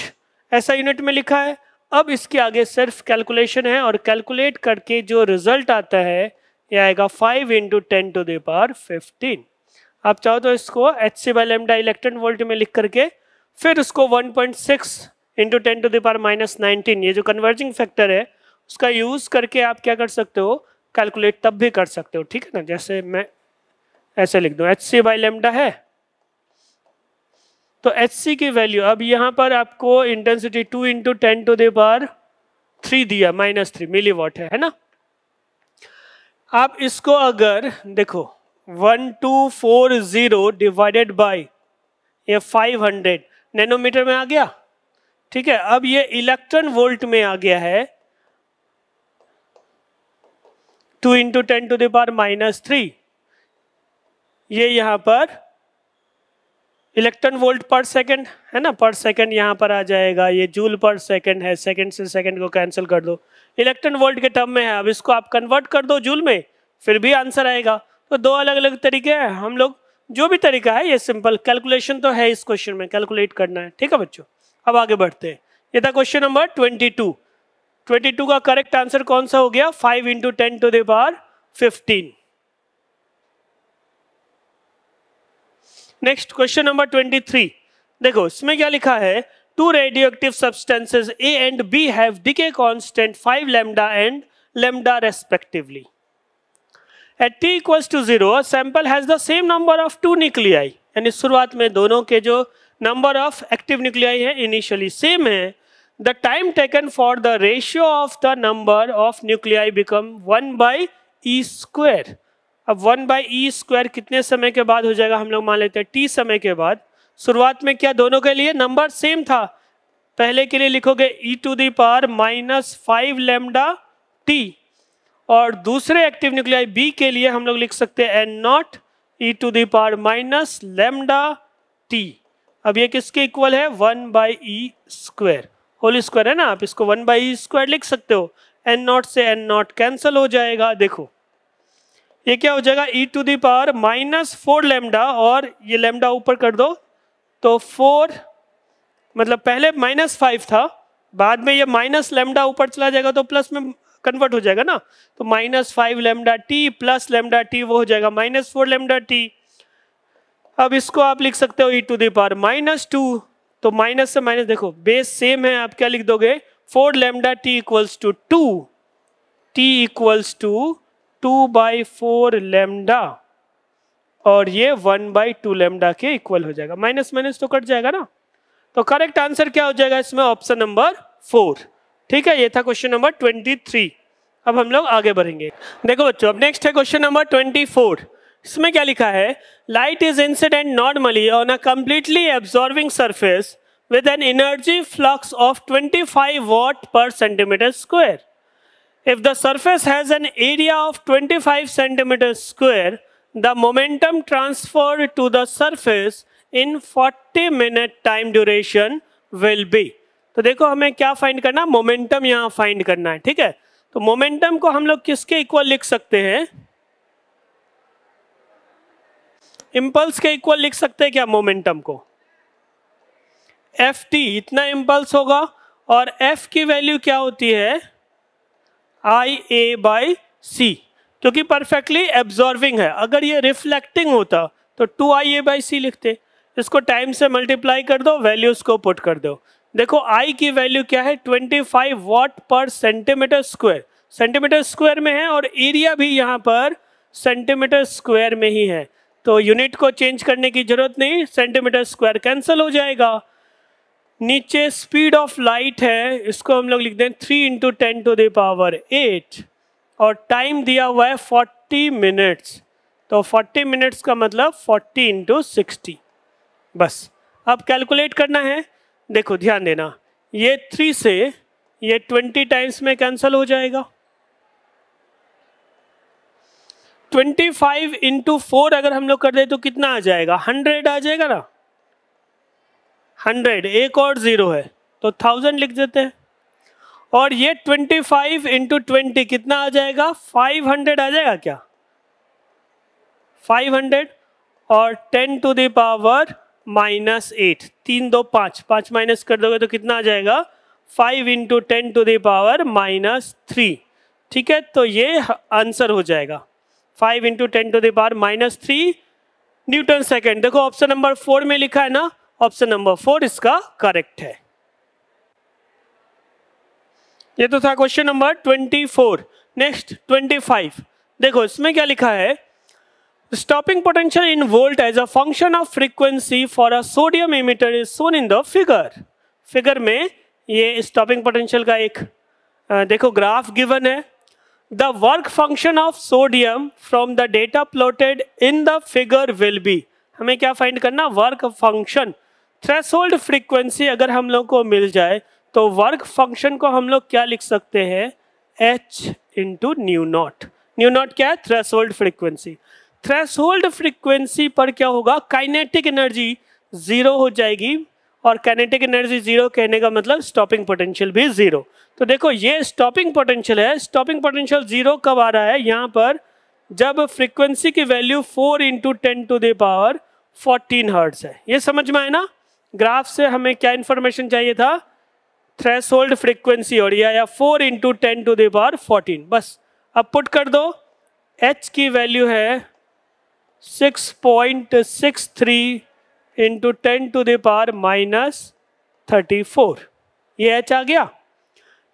ऐसा यूनिट में लिखा है अब इसके आगे सिर्फ कैलकुलेशन है और कैलकुलेट करके जो रिजल्ट आता है ये आएगा five into ten to the power fifteen आप चाहो तो इसको H C by lambda electron volt में लिख करके फिर उसको 1.6 point six into ten to the power minus nineteen ये जो कन्वर्जिंग फैक्टर है उसका यूज करके आप क्या कर सकते हो कैलकुलेट तब भी कर सकते हो ठीक है ना जैसे मैं ऐसे लिख दूँ एच सी बाई लेमडा है तो एच सी की वैल्यू अब यहाँ पर आपको intensity two into ten to the power three दिया माइनस थ्री मिली वॉट है, है ना आप इसको अगर देखो one two four zero divided by ये फाइव हंड्रेड नैनोमीटर में आ गया ठीक है अब ये इलेक्ट्रॉन वोल्ट में आ गया है two into ten to the power minus three ये यहाँ पर इलेक्ट्रॉन वोल्ट पर सेकंड है ना पर सेकंड यहां पर आ जाएगा ये जूल पर सेकंड है सेकंड से सेकंड को कैंसिल कर दो इलेक्ट्रॉन वोल्ट के टर्म में है अब इसको आप कन्वर्ट कर दो जूल में फिर भी आंसर आएगा तो दो अलग अलग तरीके हैं हम लोग जो भी तरीका है ये सिंपल कैलकुलेशन तो है इस क्वेश्चन में कैलकुलेट करना है ठीक है बच्चों अब आगे बढ़ते हैं ये था question number twenty two twenty two का करेक्ट आंसर कौन सा हो गया five into ten to the power fifteen next question number twenty three देखो इसमें क्या लिखा है two active substances A and B have decay constant five lambda and lambda respectively at T equals to zero sample has the same number of two nuclei यानी शुरुआत में दोनों के जो नंबर ऑफ एक्टिव न्यूक्लियाई है initially same है the time taken for the ratio of the number of nuclei become one by E square अब one by E square कितने समय के बाद हो जाएगा हम लोग मान लेते हैं टी समय के बाद शुरुआत में क्या दोनों के लिए नंबर सेम था पहले के लिए लिखोगे E to the power minus five lambda T और दूसरे एक्टिव न्यूक्लियाई बी के लिए हम लोग लिख सकते हैं N naught E to the power minus lambda T अब ये किसके इक्वल है one by E square whole square है ना आप इसको वन बाई ई स्क्वायर लिख सकते हो एन नॉट से एन नॉट कैंसिल हो जाएगा देखो ये क्या हो जाएगा E to the power minus four lambda और ये लेमडा ऊपर कर दो तो फोर मतलब पहले माइनस फाइव था बाद में ये माइनस लेमडा ऊपर चला जाएगा तो प्लस में कन्वर्ट हो जाएगा ना तो minus five lambda T plus lambda T वो हो जाएगा माइनस फोर लेमडा टी अब इसको आप लिख सकते हो ई to the power minus two तो माइनस से माइनस देखो बेस सेम है आप क्या लिख दोगे four lambda T equals to two T equals to two by four lambda और ये वन बाई टू लेमडा के इक्वल हो जाएगा माइनस माइनस तो कट जाएगा ना तो करेक्ट आंसर क्या हो जाएगा इसमें ऑप्शन नंबर फोर ठीक है ये था क्वेश्चन नंबर ट्वेंटी थ्री अब हम लोग आगे बढ़ेंगे देखो बच्चों अब नेक्स्ट है क्वेश्चन नंबर ट्वेंटी फोर इसमें क्या लिखा है light is incident normally on a completely absorbing surface with an energy flux of twenty five watt per centimetre square if the surface has an area of twenty five centimetre square the momentum transfer to the surface in forty minute time duration will be तो देखो हमें क्या find करना momentum यहाँ find करना है ठीक है तो मोमेंटम को हम लोग किसके इक्वल लिख सकते हैं इम्पल्स के इक्वल लिख सकते हैं क्या मोमेंटम को एफ टी इतना इम्पल्स होगा और एफ की वैल्यू क्या होती है आई ए बाई सी क्योंकि परफेक्टली एब्जॉर्विंग है अगर ये रिफ्लेक्टिंग होता तो टू आई ए बाई सी लिखते इसको टाइम से मल्टीप्लाई कर दो वैल्यूज को पुट कर दो देखो आई की वैल्यू क्या है 25 what per centimetre square centimetre square में है और एरिया भी यहाँ पर सेंटीमीटर स्क्वायर में ही है तो यूनिट को चेंज करने की जरूरत नहीं सेंटीमीटर स्क्वायर कैंसिल हो जाएगा नीचे स्पीड ऑफ लाइट है इसको हम लोग लिख दें three into ten to the power eight और टाइम दिया हुआ है फोर्टी मिनट्स तो फोर्टी मिनट्स का मतलब फोर्टी इंटू सिक्सटी बस अब कैलकुलेट करना है देखो ध्यान देना ये थ्री से ये ट्वेंटी टाइम्स में कैंसिल हो जाएगा ट्वेंटी फाइव इंटू फोर अगर हम लोग कर दे तो कितना आ जाएगा हंड्रेड आ जाएगा ना हंड्रेड एक और ज़ीरो है तो थाउजेंड लिख देते हैं और ये ट्वेंटी फाइव इंटू ट्वेंटी कितना आ जाएगा फाइव हंड्रेड आ जाएगा क्या फाइव हंड्रेड और ten to the power minus eight तीन दो पाँच पाँच माइनस कर दोगे तो कितना आ जाएगा five into ten to the power minus three ठीक है तो ये आंसर हो जाएगा five into ten to the power minus three newton second देखो ऑप्शन नंबर फोर में लिखा है ना ऑप्शन नंबर फोर इसका करेक्ट है ये तो था question number twenty four next twenty five देखो इसमें क्या लिखा है Stopping potential in volt as a function of frequency for a sodium emitter is shown in the figure. Figure में ये स्टॉपिंग पोटेंशियल का एक आ, देखो ग्राफ गिवन है the work function of sodium from the data plotted in the figure will be हमें क्या find करना वर्क फंक्शन थ्रेसोल्ड फ्रीक्वेंसी अगर हम लोग को मिल जाए तो वर्क फंक्शन को हम लोग क्या लिख सकते हैं H into nu naught nu naught क्या है थ्रेसोल्ड फ्रीक्वेंसी होल्ड फ्रीक्वेंसी पर क्या होगा काइनेटिक एनर्जी जीरो हो जाएगी और काइनेटिक एनर्जी जीरो कहने का मतलब स्टॉपिंग पोटेंशियल भी जीरो तो देखो ये स्टॉपिंग पोटेंशियल है स्टॉपिंग पोटेंशियल जीरो कब आ रहा है यहाँ पर जब फ्रीक्वेंसी की value four into ten to the power power fourteen hertz है ये समझ में आए ना ग्राफ से हमें क्या इन्फॉर्मेशन चाहिए था थ्रेस होल्ड फ्रिक्वेंसी और या four into ten to the power fourteen बस अब पुट कर दो एच की वैल्यू है six point six three into ten to the power minus thirty four ये एच आ गया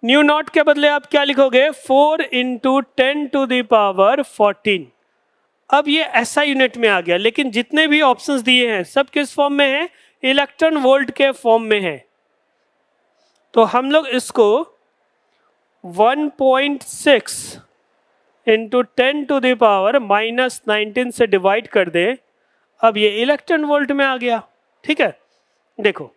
न्यू नॉट के बदले आप क्या लिखोगे four into ten to the power fourteen अब ये ऐसा यूनिट में आ गया लेकिन जितने भी ऑप्शंस दिए हैं सब किस फॉर्म में है इलेक्ट्रॉन वोल्ट के फॉर्म में है तो हम लोग इसको 1.6 into ten to the power minus nineteen से डिवाइड कर दें अब ये इलेक्ट्रॉन वोल्ट में आ गया ठीक है देखो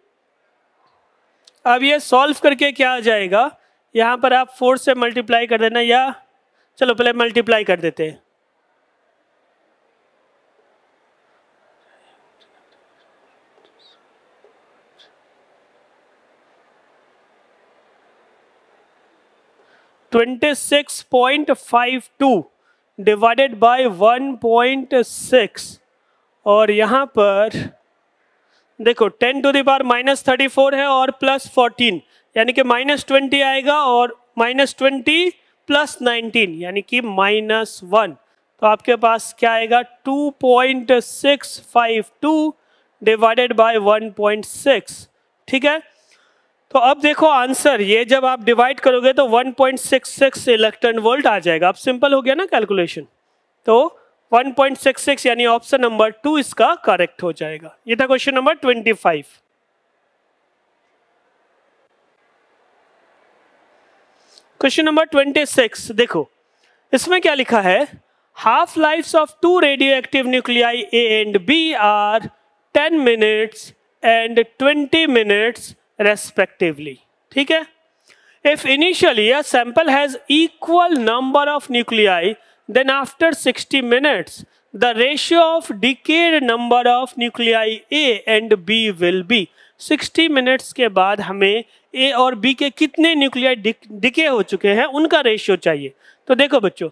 अब ये सॉल्व करके क्या आ जाएगा यहाँ पर आप फोर से मल्टीप्लाई कर देना या चलो पहले मल्टीप्लाई कर देते हैं 26.52 डिवाइडेड बाय 1.6 और यहाँ पर देखो 10 टू दावर माइनस थर्टी है और प्लस 14 यानी कि माइनस ट्वेंटी आएगा और माइनस ट्वेंटी प्लस नाइनटीन यानी कि माइनस वन तो आपके पास क्या आएगा 2.652 डिवाइडेड बाय 1.6 ठीक है तो अब देखो आंसर ये जब आप डिवाइड करोगे तो 1.66 इलेक्ट्रॉन वोल्ट आ जाएगा अब सिंपल हो गया ना कैलकुलेशन तो 1.66 यानी ऑप्शन नंबर टू इसका करेक्ट हो जाएगा ये था क्वेश्चन नंबर 25 क्वेश्चन नंबर 26 देखो इसमें क्या लिखा है half life of two radioactive nuclei A and B are 10 minutes and 20 minutes respectively ठीक है if initially a sample has equal number of nuclei then after 60 minutes the ratio of decayed number of nuclei a and b will be 60 minutes के बाद हमें ए और B के कितने nuclei decay हो चुके हैं उनका रेशियो चाहिए तो देखो बच्चों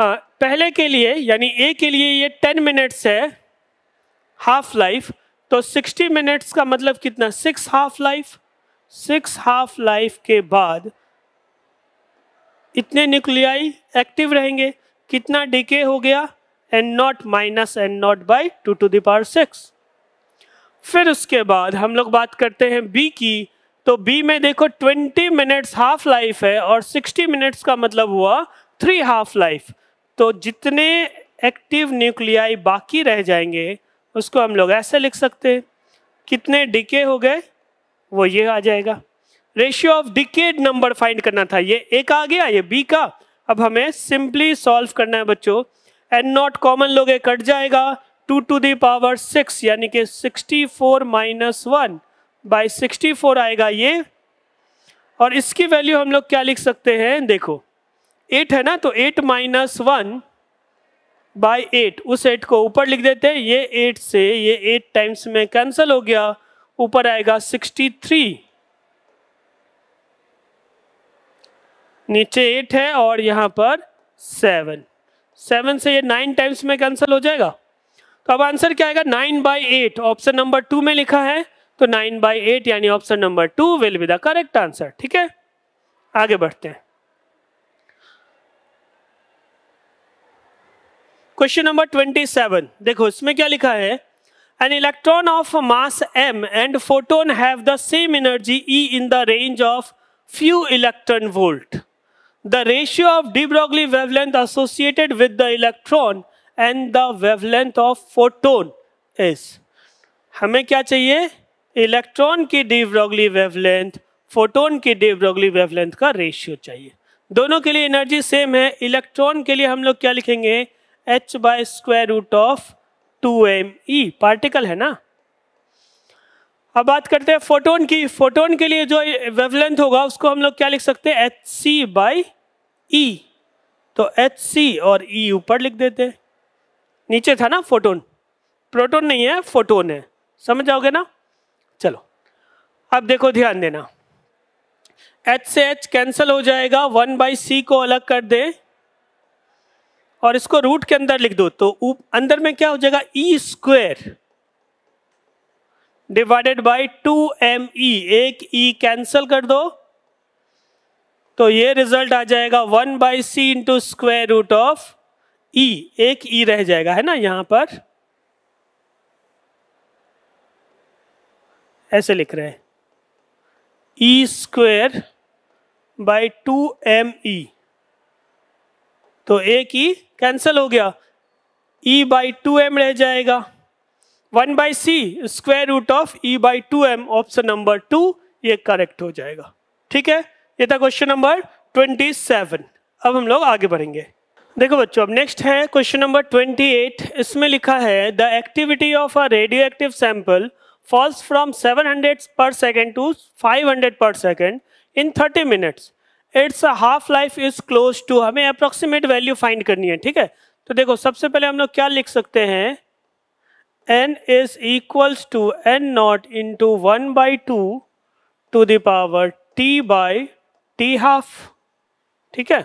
पहले के लिए यानी ए के लिए ये 10 मिनट्स है हाफ लाइफ तो 60 मिनट्स का मतलब कितना six half life six half life के बाद इतने न्यूक्लियाई एक्टिव रहेंगे कितना डीके हो गया N naught minus N naught by two to the power six फिर उसके बाद हम लोग बात करते हैं बी की तो बी में देखो 20 मिनट्स हाफ लाइफ है और 60 मिनट्स का मतलब हुआ थ्री हाफ लाइफ तो जितने एक्टिव न्यूक्लियाई बाकी रह जाएंगे उसको हम लोग ऐसे लिख सकते हैं कितने डिके हो गए वो ये आ जाएगा ratio of decayed number find करना था ये एक आ गया ये बी का अब हमें सिंपली सॉल्व करना है बच्चों एन नॉट कॉमन लोगे कट जाएगा टू टू दावर सिक्स यानी कि sixty four minus one by sixty four आएगा ये और इसकी वैल्यू हम लोग क्या लिख सकते हैं देखो एट है ना तो eight minus one by eight उस एट को ऊपर लिख देते हैं ये एट से ये एट टाइम्स में कैंसिल हो गया ऊपर आएगा सिक्सटी थ्री नीचे एट है और यहाँ पर सेवन सेवन से ये नाइन टाइम्स में कैंसिल हो जाएगा तो अब आंसर क्या आएगा nine by eight option number two में लिखा है तो नाइन बाई एट यानी option number two will be the correct answer ठीक है आगे बढ़ते हैं क्वेश्चन नंबर 27 देखो इसमें क्या लिखा है an electron of mass M and photon have the same energy E in the range of few electron volt the ratio of de Broglie wavelength associated with the electron and the wavelength of photon is हमें क्या चाहिए electron की de Broglie wavelength photon की de Broglie wavelength का ratio चाहिए दोनों के लिए एनर्जी सेम है इलेक्ट्रॉन के लिए हम लोग क्या लिखेंगे H by square root of two M E particle है ना अब बात करते हैं फोटोन की फोटोन के लिए जो वेवलेंथ होगा उसको हम लोग क्या लिख सकते हैं एच सी बाई ई तो एच सी और ई e ऊपर लिख देते हैं नीचे था ना फोटोन प्रोटोन नहीं है फोटोन है समझ जाओगे ना चलो अब देखो ध्यान देना एच से एच कैंसिल हो जाएगा वन बाई सी को अलग कर दे और इसको रूट के अंदर लिख दो तो अंदर में क्या हो जाएगा E square divided by two M E एक ई e कैंसिल कर दो तो ये रिजल्ट आ जाएगा one by C into square root of E एक ई e रह जाएगा है ना यहां पर ऐसे लिख रहे हैं E square by two M E तो एक ई e कैंसिल हो गया ई बाई टू एम रह जाएगा one by C square root of E by two M option number two ये करेक्ट हो जाएगा ठीक है ये था क्वेश्चन नंबर ट्वेंटी सेवन अब हम लोग आगे बढ़ेंगे देखो बच्चों अब नेक्स्ट है क्वेश्चन नंबर ट्वेंटी एट इसमें लिखा है the activity of a radioactive sample falls from seven hundred per second to five hundred per second in thirty minutes its half life is close to हमें approximate value find करनी है ठीक है तो देखो सबसे पहले हम लोग क्या लिख सकते हैं N is equals to N naught into one by two to the power T by T half ठीक है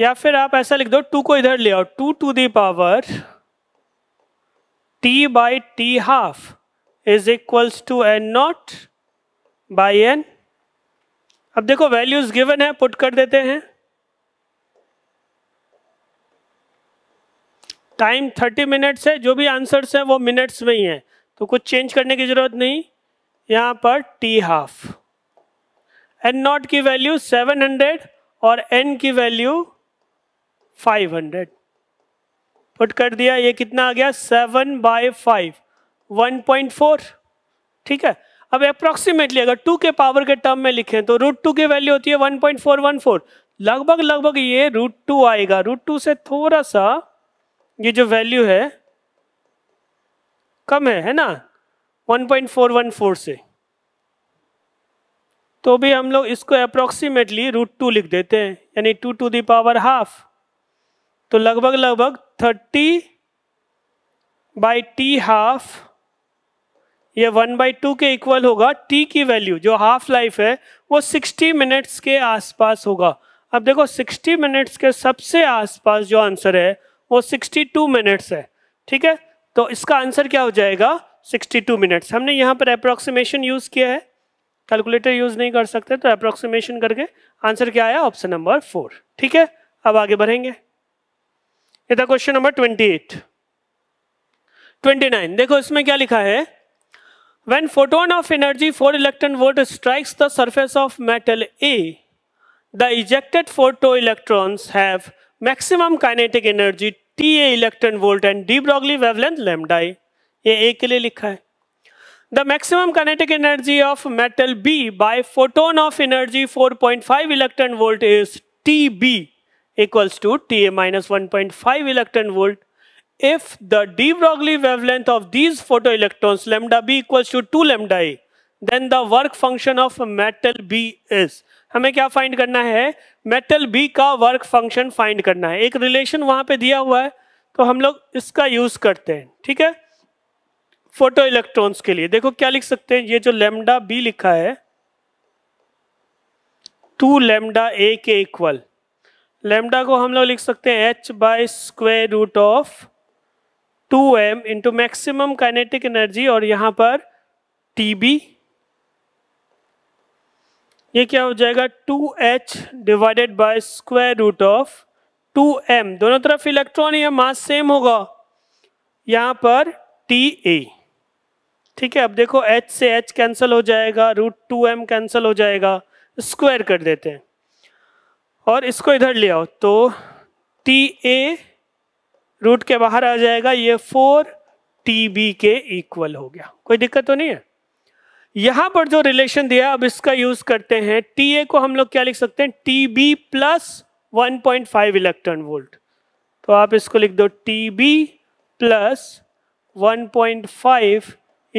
या फिर आप ऐसा लिख दो टू को इधर ले आओ two to the power T by T half is equals to N naught by N अब देखो वैल्यूज गिवन है पुट कर देते हैं टाइम 30 मिनट्स है जो भी आंसर्स है वो मिनट्स में ही है तो कुछ चेंज करने की ज़रूरत नहीं यहां पर टी हाफ एन नॉट की वैल्यू 700 और एन की वैल्यू 500 पुट कर दिया ये कितना आ गया 7 बाय पॉइंट 1.4 ठीक है अब अप्रोक्सीमेटली अगर टू के पावर के टर्म में लिखें तो रूट टू की वैल्यू होती है one point four one four लगभग लगभग ये रूट टू आएगा रूट टू से थोड़ा सा ये जो वैल्यू है कम है है ना 1.414 से तो भी हम लोग इसको अप्रोक्सीमेटली रूट टू लिख देते हैं यानी टू टू दावर हाफ तो लगभग लगभग थर्टी बाई टी हाफ ये वन बाई टू के इक्वल होगा टी की वैल्यू जो हाफ लाइफ है वो सिक्सटी मिनट्स के आसपास होगा अब देखो सिक्सटी मिनट्स के सबसे आसपास जो आंसर है वो सिक्सटी टू मिनट्स है ठीक है तो इसका आंसर क्या हो जाएगा सिक्सटी टू मिनट्स हमने यहाँ पर अप्रोक्सीमेशन यूज़ किया है कैलकुलेटर यूज़ नहीं कर सकते तो अप्रोक्सीमेशन करके आंसर क्या आया ऑप्शन नंबर फोर ठीक है अब आगे बढ़ेंगे ये था question number twenty eight twenty nine देखो इसमें क्या लिखा है When photon of energy 4 electron volt strikes the surface of metal A, the ejected photoelectrons have maximum kinetic energy T A electron volt and de Broglie wavelength lambda A ये A के लिए लिखा है the maximum kinetic energy of metal B by photon of energy 4.5 electron volt is T B equals to T A minus one point five electron volt if the de Broglie wavelength of these photoelectrons lambda b equals to 2 lambda a then the work function of metal b is हमें क्या find करना है metal B का work function find करना है एक relation वहां पे दिया हुआ है तो हम लोग इसका यूज करते हैं ठीक है फोटो इलेक्ट्रॉन्स के लिए देखो क्या लिख सकते हैं ये जो लेमडा बी लिखा है टू लेमडा ए के इक्वल लेमडा को हम लोग लिख सकते हैं H by square root of two M into maximum kinetic energy और यहां पर टी बी ये क्या हो जाएगा two H divided by square root of two M दोनों तरफ इलेक्ट्रॉन या मास सेम होगा यहाँ पर टी ए ठीक है अब देखो एच से एच कैंसिल हो जाएगा रूट टू एम कैंसिल हो जाएगा स्क्वायर कर देते हैं और इसको इधर ले आओ तो टी ए रूट के बाहर आ जाएगा ये फोर टी बी के इक्वल हो गया कोई दिक्कत तो नहीं है यहां पर जो रिलेशन दिया अब इसका यूज करते हैं टी ए को हम लोग क्या लिख सकते हैं T B plus one point five electron volt तो आप इसको लिख दो T B plus one point five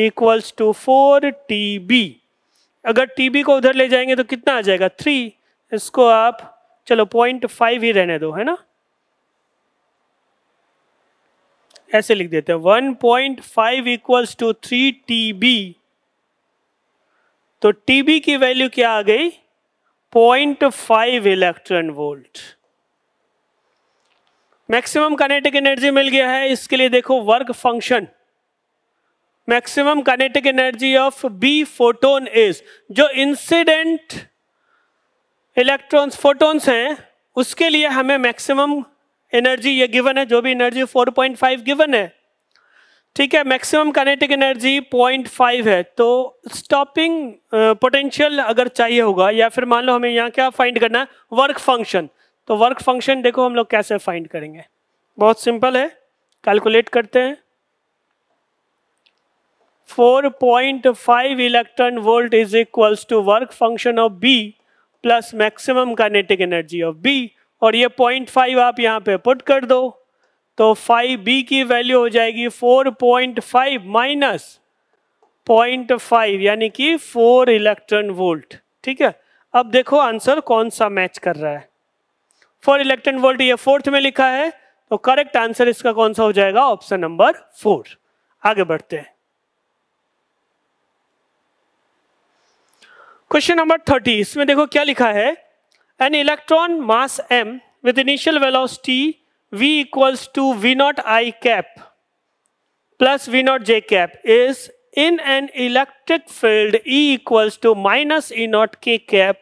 equals to four T B अगर टी बी को उधर ले जाएंगे तो कितना आ जाएगा थ्री इसको आप चलो पॉइंट फाइव ही रहने दो है ना ऐसे लिख देते हैं one point five equals to three T B तो टी बी की वैल्यू क्या आ गई point five electron volt maximum kinetic energy मिल गया है इसके लिए देखो work function maximum kinetic energy of B photon is जो इंसिडेंट इलेक्ट्रॉन्स फोटोन्स हैं उसके लिए हमें मैक्सिमम एनर्जी ये गिवन है जो भी एनर्जी 4.5 गिवन है ठीक है मैक्सिमम कनेटिक एनर्जी 0.5 है तो स्टॉपिंग पोटेंशियल अगर चाहिए होगा या फिर मान लो हमें यहाँ क्या फाइंड करना है वर्क फंक्शन तो वर्क फंक्शन देखो हम लोग कैसे फाइंड करेंगे बहुत सिंपल है कैलकुलेट करते हैं 4.5 electron volt is equals to work function of B plus maximum kinetic energy of B और ये पॉइंट फाइव आप यहाँ पे पुट कर दो तो फाइव बी की वैल्यू हो जाएगी four point five minus point five यानी कि फोर इलेक्ट्रॉन वोल्ट ठीक है अब देखो आंसर कौन सा मैच कर रहा है फोर इलेक्ट्रॉन वोल्ट ये फोर्थ में लिखा है तो करेक्ट आंसर इसका कौन सा हो जाएगा ऑप्शन नंबर फोर आगे बढ़ते हैं क्वेश्चन नंबर थर्टी इसमें देखो क्या लिखा है an electron mass m with initial velocity v equals to v naught i cap plus v naught j cap is in an electric field E equals to minus E naught k cap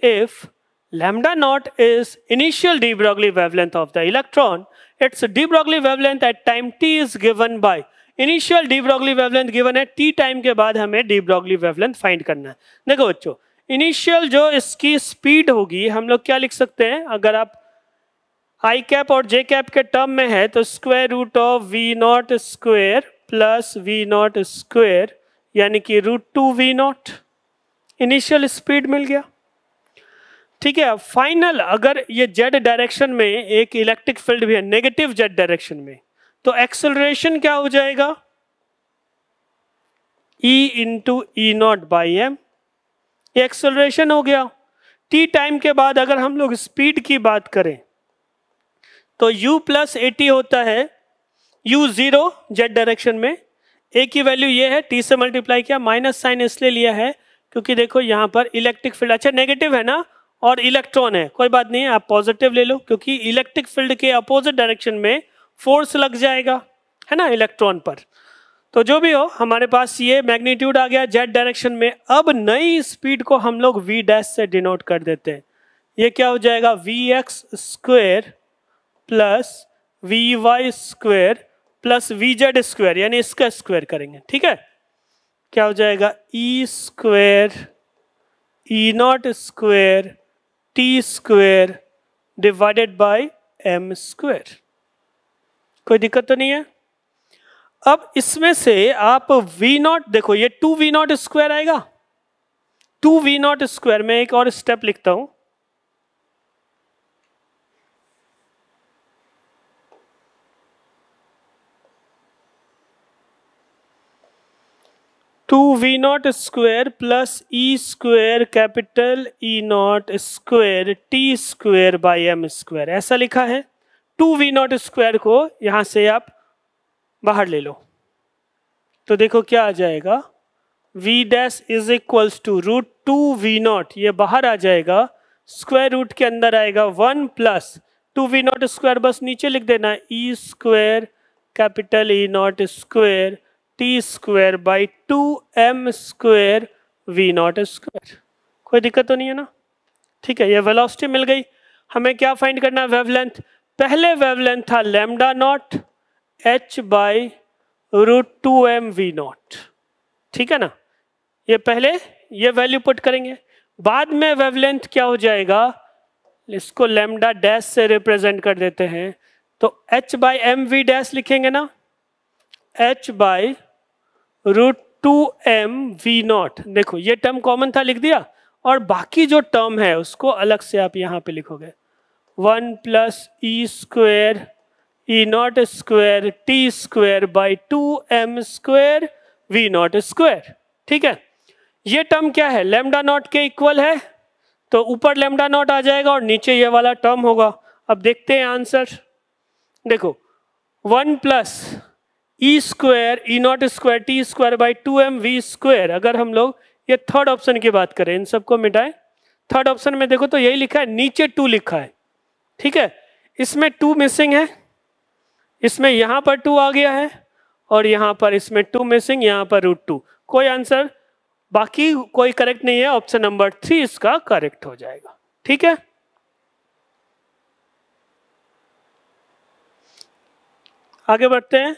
if lambda naught is initial de Broglie wavelength of the electron. Its de Broglie wavelength at time t is given by initial de Broglie wavelength given at t time ke baad हमें de Broglie wavelength find karna hai. Dekho, बच्चों initial जो इसकी speed होगी हम लोग क्या लिख सकते हैं अगर आप आई कैप और जे कैप के टर्म में है तो square root of V naught square plus V naught square यानी कि root two V naught initial speed मिल गया ठीक है फाइनल अगर ये जेड डायरेक्शन में एक इलेक्ट्रिक फील्ड भी है नेगेटिव जेड डायरेक्शन में तो एक्सेलरेशन क्या हो जाएगा E into E naught by M ये हो गया टी टाइम के बाद अगर हम लोग स्पीड की बात करें तो यू प्लस टी होता है यू जीरो जेड डायरेक्शन में ए की वैल्यू ये है टी से मल्टीप्लाई किया माइनस साइन इसलिए लिया है क्योंकि देखो यहाँ पर इलेक्ट्रिक फील्ड अच्छा नेगेटिव है ना और इलेक्ट्रॉन है कोई बात नहीं है आप पॉजिटिव ले लो क्योंकि इलेक्ट्रिक फील्ड के अपोजिट डायरेक्शन में फोर्स लग जाएगा है ना इलेक्ट्रॉन पर तो जो भी हो हमारे पास ये मैग्नीट्यूड आ गया जेड डायरेक्शन में अब नई स्पीड को हम लोग वी डैश से डिनोट कर देते हैं ये क्या हो जाएगा V X square plus V Y square plus V Z square यानी इसका स्क्वेयर करेंगे ठीक है क्या हो जाएगा E square E naught square T square divided by M square कोई दिक्कत तो नहीं है अब इसमें से आप वी नॉट देखो ये टू वी नॉट स्क्वायर आएगा टू वी नॉट स्क्वायर में एक और स्टेप लिखता हूं two V naught square plus E square capital E naught square T square by M square ऐसा लिखा है टू वी नॉट स्क्वायर को यहां से आप बाहर ले लो तो देखो क्या आ जाएगा v dash is equals to root two V naught ये बाहर आ जाएगा स्क्वायर रूट के अंदर आएगा one plus two V naught square बस नीचे लिख देना E square capital E naught square T square by two M square V naught square कोई दिक्कत तो नहीं है ना ठीक है ये वेलोसिटी मिल गई हमें क्या फाइंड करना है वेवलेंथ पहले वेवलेंथ था lambda naught H by root two M V naught ठीक है ना ये पहले ये वैल्यू पुट करेंगे बाद में वेवलेंथ क्या हो जाएगा इसको लेमडा डैश से रिप्रेजेंट कर देते हैं तो H by M V dash लिखेंगे ना H by root two M V naught देखो ये टर्म कॉमन था लिख दिया और बाकी जो टर्म है उसको अलग से आप यहाँ पे लिखोगे one plus E square E naught square T square by 2m square V naught square ठीक है ये टर्म क्या है लेमडा नॉट के इक्वल है तो ऊपर लेमडा नॉट आ जाएगा और नीचे ये वाला टर्म होगा अब देखते हैं आंसर देखो one plus E square E naught square T square by two M V square अगर हम लोग ये थर्ड ऑप्शन की बात करें इन सबको मिटाएं थर्ड ऑप्शन में देखो तो यही लिखा है नीचे टू लिखा है ठीक है इसमें टू मिसिंग है इसमें यहाँ पर टू आ गया है और यहाँ पर इसमें टू मिसिंग यहाँ पर रूट टू कोई आंसर बाकी कोई करेक्ट नहीं है ऑप्शन नंबर थ्री इसका करेक्ट हो जाएगा ठीक है आगे बढ़ते हैं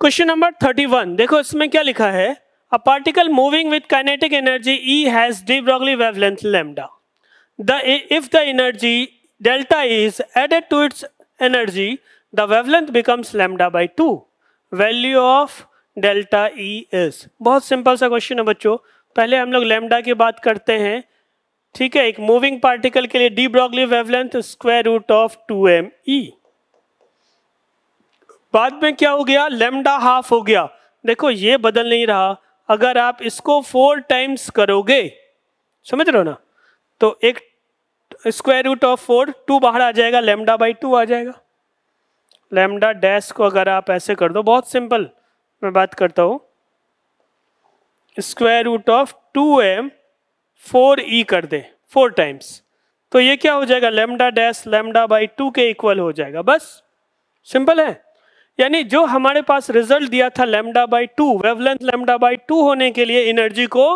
क्वेश्चन नंबर थर्टी वन देखो इसमें क्या लिखा है a particle moving with kinetic energy E has de Broglie wavelength lambda the if the energy delta is added to its energy the wavelength becomes lambda by 2 value of delta e is bahut simple sa question hai bachcho pehle hum log lambda ki baat karte hain ठीक है एक moving particle के लिए de Broglie wavelength square root of two M E बाद में क्या हो गया लेमडा हाफ हो गया देखो ये बदल नहीं रहा अगर आप इसको फोर टाइम्स करोगे समझ रहे हो ना तो एक square root of four two बाहर आ जाएगा लेमडा बाई टू आ जाएगा लेमडा डैश को अगर आप ऐसे कर दो बहुत सिंपल मैं बात करता हूँ square root of two M four E कर दे फोर टाइम्स तो ये क्या हो जाएगा lambda dash lambda by two के इक्वल हो जाएगा बस सिंपल है यानी जो हमारे पास रिजल्ट दिया था lambda by two wavelength lambda by two होने के लिए एनर्जी को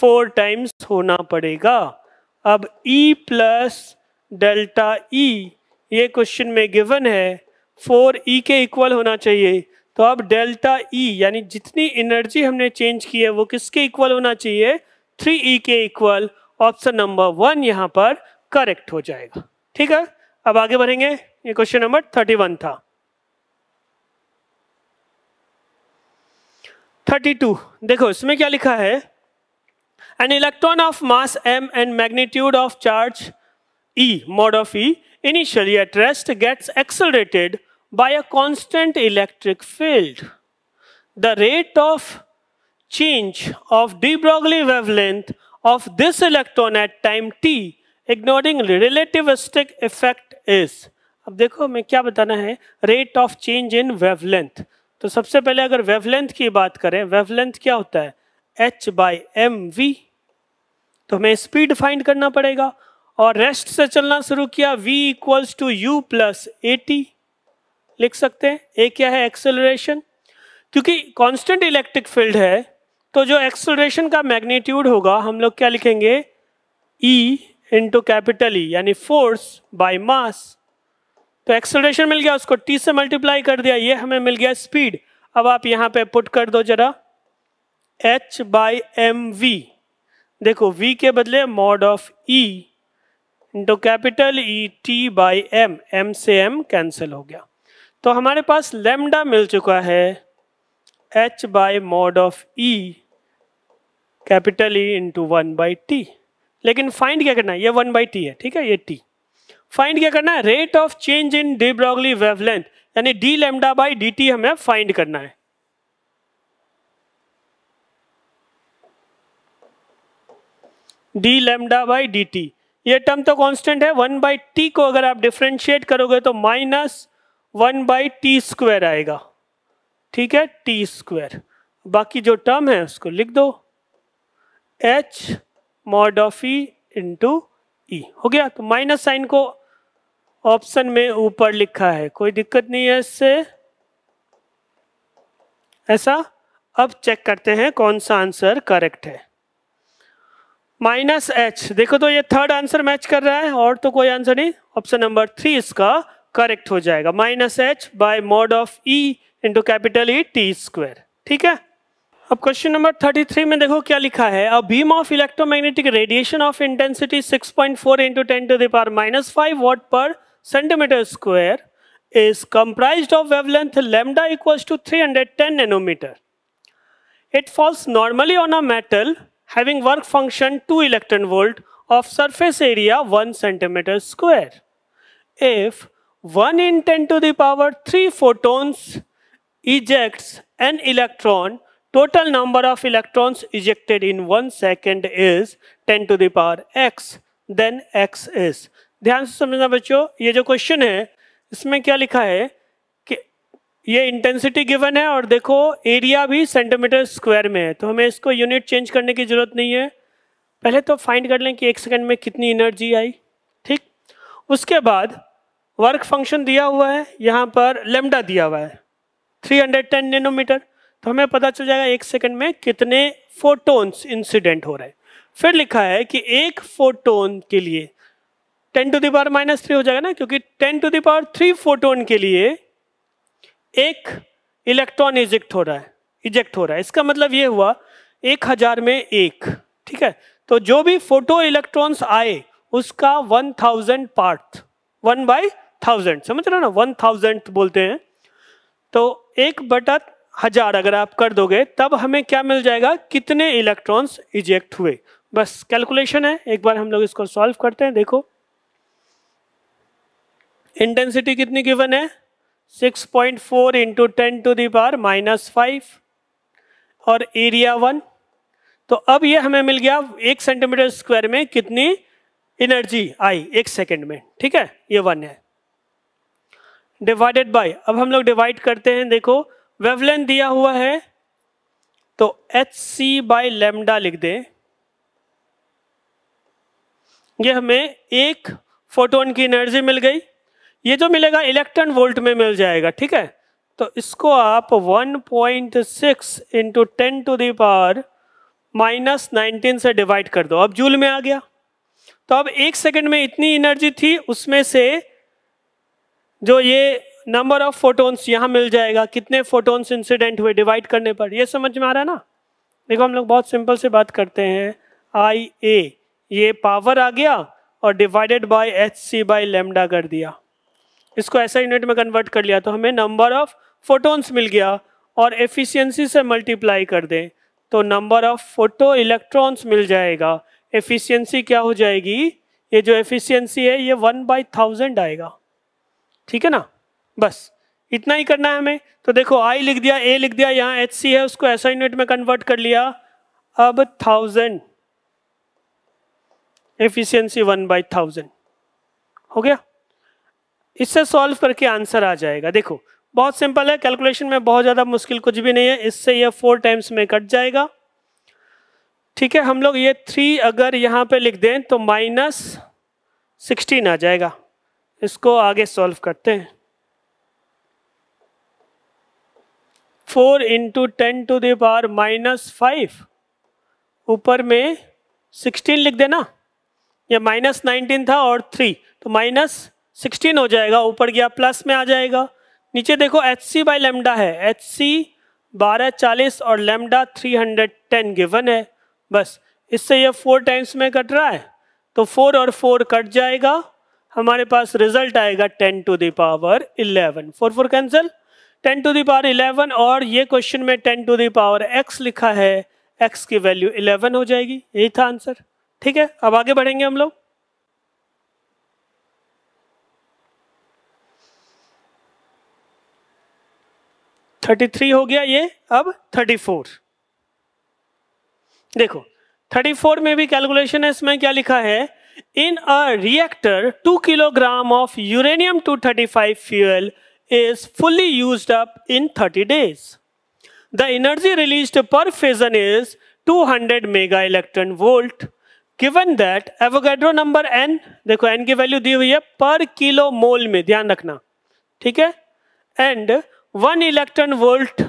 फोर टाइम्स होना पड़ेगा अब E प्लस डेल्टा E ये क्वेश्चन में गिवन है फोर ई e के इक्वल होना चाहिए तो अब डेल्टा ई e, यानी जितनी एनर्जी हमने चेंज की है वो किसके इक्वल होना चाहिए थ्री ई e के इक्वल ऑप्शन नंबर वन यहाँ पर करेक्ट हो जाएगा ठीक है अब आगे बढ़ेंगे ये क्वेश्चन नंबर थर्टी वन था थर्टी टू देखो इसमें क्या लिखा है An electron of mass m and magnitude of charge E, mod of E, initially at rest gets accelerated by a constant electric field. The rate of change of de Broglie wavelength of this electron at time t, ignoring relativistic effect is. ab dekho main kya batana hai rate of change in wavelength to sabse pehle agar wavelength ki baat kare wavelength kya hota hai h by mv तो हमें speed find करना पड़ेगा और rest से चलना शुरू किया v equals to U plus A लिख सकते हैं ए क्या है एक्सेलरेशन क्योंकि कांस्टेंट इलेक्ट्रिक फील्ड है तो जो एक्सेलरेशन का मैग्नीट्यूड होगा हम लोग क्या लिखेंगे ई इंटू कैपिटल ई यानी फोर्स बाय मास तो एक्सेलरेशन मिल गया उसको टी से मल्टीप्लाई कर दिया ये हमें मिल गया स्पीड अब आप यहाँ पे पुट कर दो जरा एच बाई एम वी देखो v के बदले mod of e into capital E T by M M से एम कैंसिल हो गया तो हमारे पास लेमडा मिल चुका है H by mod of E capital E into one by T लेकिन फाइंड क्या करना है ये वन बाई टी है ठीक है ये टी फाइंड क्या करना है rate of change in de Broglie wavelength यानी D lambda by D T हमें फाइंड करना है D lambda by D T ये टर्म तो कांस्टेंट है वन बाई टी को अगर आप डिफ्रेंशिएट करोगे तो minus one by T square आएगा ठीक है टी स्क्वायर बाकी जो टर्म है उसको लिख दो H mod of E into E हो गया तो माइनस साइन को ऑप्शन में ऊपर लिखा है कोई दिक्कत नहीं है इससे ऐसा अब चेक करते हैं कौन सा आंसर करेक्ट है माइनस एच देखो तो ये थर्ड आंसर मैच कर रहा है और तो कोई आंसर नहीं ऑप्शन नंबर थ्री इसका करेक्ट हो जाएगा minus H by mod of E into capital E T square ठीक है अब क्वेश्चन नंबर 33 में देखो क्या लिखा है a beam of electromagnetic radiation of intensity 6.4 point four into ten to the power minus five watt per centimetre square is comprised of wavelength two three hundred 310 nanometre it falls normally on a metal having work function 2 electron volt of surface area 1 centimeter square. If 1 in 10 to the power 3 photons ejects an electron, total number of electrons ejected in 1 second is 10 to the power x, then x is. ध्यान से समझना बच्चों ये जो question है इसमें क्या लिखा है ये इंटेंसिटी गिवन है और देखो एरिया भी सेंटीमीटर स्क्वायर में है तो हमें इसको यूनिट चेंज करने की ज़रूरत नहीं है पहले तो फाइंड कर लें कि एक सेकंड में कितनी एनर्जी आई ठीक उसके बाद वर्क फंक्शन दिया हुआ है यहाँ पर लेमडा दिया हुआ है 310 नैनोमीटर तो हमें पता चल जाएगा एक सेकंड में कितने फोटोन्स इंसिडेंट हो रहे हैं फिर लिखा है कि एक फोटोन के लिए 10 टू दावर माइनस थ्री हो जाएगा ना क्योंकि 10 टू दावर थ्री फोटोन के लिए एक इलेक्ट्रॉन इजेक्ट हो रहा है इजेक्ट हो रहा है इसका मतलब ये हुआ एक हजार में एक ठीक है तो जो भी फोटो इलेक्ट्रॉन्स आए उसका one thousand part one by thousand समझ रहे हो ना वन थाउजेंड बोलते हैं तो एक बटा हजार अगर आप कर दोगे तब हमें क्या मिल जाएगा कितने इलेक्ट्रॉन्स इजेक्ट हुए बस कैलकुलेशन है एक बार हम लोग इसको सॉल्व करते हैं देखो इंटेंसिटी कितनी गिवन है six point four into ten to the power minus five और एरिया वन तो अब ये हमें मिल गया एक सेंटीमीटर स्क्वायर में कितनी एनर्जी आई एक सेकेंड में ठीक है ये वन है डिवाइडेड बाय अब हम लोग डिवाइड करते हैं देखो वेवलेंथ दिया हुआ है तो एच सी बाई लेमडा लिख दें ये हमें एक फोटोन की एनर्जी मिल गई ये जो मिलेगा इलेक्ट्रॉन वोल्ट में मिल जाएगा ठीक है तो इसको आप 1.6 point six into ten to the power minus nineteen से डिवाइड कर दो अब जूल में आ गया तो अब एक सेकंड में इतनी एनर्जी थी उसमें से जो ये नंबर ऑफ फोटोन्स यहाँ मिल जाएगा कितने फोटोन्स इंसिडेंट हुए डिवाइड करने पर ये समझ में आ रहा है ना देखो हम लोग बहुत सिंपल से बात करते हैं आई ए ये पावर आ गया और divided by H C by lambda कर दिया इसको ऐसा यूनिट में कन्वर्ट कर लिया तो हमें नंबर ऑफ फोटोन्स मिल गया और एफिशिएंसी से मल्टीप्लाई कर दें तो नंबर ऑफ फोटो इलेक्ट्रॉन्स मिल जाएगा एफिशिएंसी क्या हो जाएगी ये जो एफिशिएंसी है ये वन बाई थाउजेंड आएगा ठीक है ना बस इतना ही करना है हमें तो देखो आई लिख दिया ए लिख दिया यहाँ एच सी है उसको ऐसा यूनिट में कन्वर्ट कर लिया अब thousand efficiency one by thousand हो गया इससे सॉल्व करके आंसर आ जाएगा देखो बहुत सिंपल है कैलकुलेशन में बहुत ज़्यादा मुश्किल कुछ भी नहीं है इससे यह फोर टाइम्स में कट जाएगा ठीक है हम लोग ये थ्री अगर यहाँ पे लिख दें तो माइनस सिक्सटीन आ जाएगा इसको आगे सॉल्व करते हैं four into ten to the power minus five ऊपर में सिक्सटीन लिख देना या माइनस नाइनटीन था और थ्री तो माइनस सिक्सटीन हो जाएगा ऊपर गया प्लस में आ जाएगा नीचे देखो एच सी बाई लेमडा है एच सी बारह चालीस और lambda three hundred ten given है बस इससे ये फोर टाइम्स में कट रहा है तो फोर और फोर कट जाएगा हमारे पास रिजल्ट आएगा ten to the power eleven four four cancel ten to the power eleven और ये क्वेश्चन में टेन टू दावर एक्स लिखा है एक्स की वैल्यू इलेवन हो जाएगी यही था आंसर ठीक है अब आगे बढ़ेंगे हम लोग थर्टी थ्री हो गया ये अब थर्टी फोर देखो थर्टी फोर में भी कैलकुलेशन है इसमें क्या लिखा है in a reactor two kilogram of uranium two thirty five fuel is fully use up in thirty days the energy release per fission is two hundred mega electron volt given that Avogadro number N देखो N की value दी हुई है पर kilo mole में ध्यान रखना ठीक है and one electron volt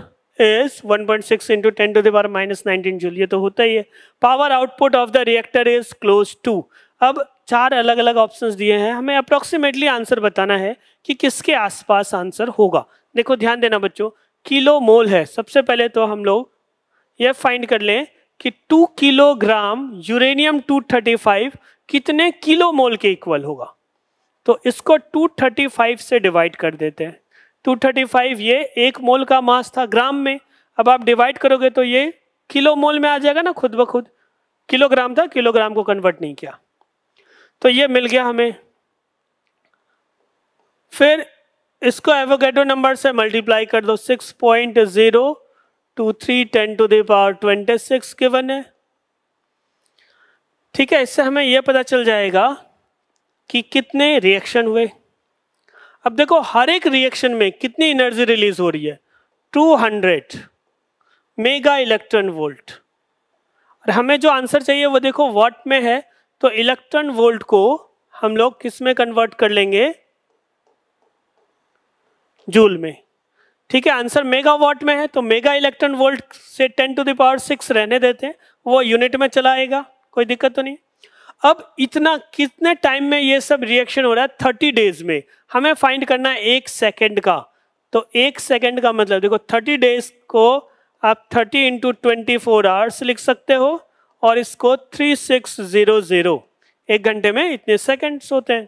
is 1.6 point six into ten to the minus nineteen joule ये तो होता ही है power output of the reactor is close to अब चार अलग अलग ऑप्शंस दिए हैं हमें अप्रोक्सीमेटली आंसर बताना है कि किसके आसपास आंसर होगा देखो ध्यान देना बच्चों किलो मोल है सबसे पहले तो हम लोग यह फाइंड कर लें कि टू किलोग्राम यूरेनियम 235 कितने किलो मोल के इक्वल होगा तो इसको 235 से डिवाइड कर देते हैं 235 ये एक मोल का मास था ग्राम में अब आप डिवाइड करोगे तो ये किलो मोल में आ जाएगा ना खुद ब खुद किलोग्राम था किलोग्राम को कन्वर्ट नहीं किया तो ये मिल गया हमें फिर इसको एवोकेटो नंबर से मल्टीप्लाई कर दो 6.0 point zero two three ten to the power twenty six given है ठीक है इससे हमें यह पता चल जाएगा कि कितने रिएक्शन हुए अब देखो हर एक रिएक्शन में कितनी एनर्जी रिलीज हो रही है 200 मेगा इलेक्ट्रॉन वोल्ट और हमें जो आंसर चाहिए वो देखो वाट में है तो इलेक्ट्रॉन वोल्ट को हम लोग किस में कन्वर्ट कर लेंगे जूल में ठीक है आंसर मेगा वॉट में है तो मेगा इलेक्ट्रॉन वोल्ट से 10 टू द पावर सिक्स रहने देते हैं वो यूनिट में चलाएगा कोई दिक्कत तो नहीं अब इतना कितने टाइम में ये सब रिएक्शन हो रहा है थर्टी डेज में हमें फाइंड करना है एक सेकेंड का तो एक सेकेंड का मतलब देखो थर्टी डेज को आप thirty into twenty four hours लिख सकते हो और इसको थ्री सिक्स ज़ीरो ज़ीरो एक घंटे में इतने सेकेंड्स होते हैं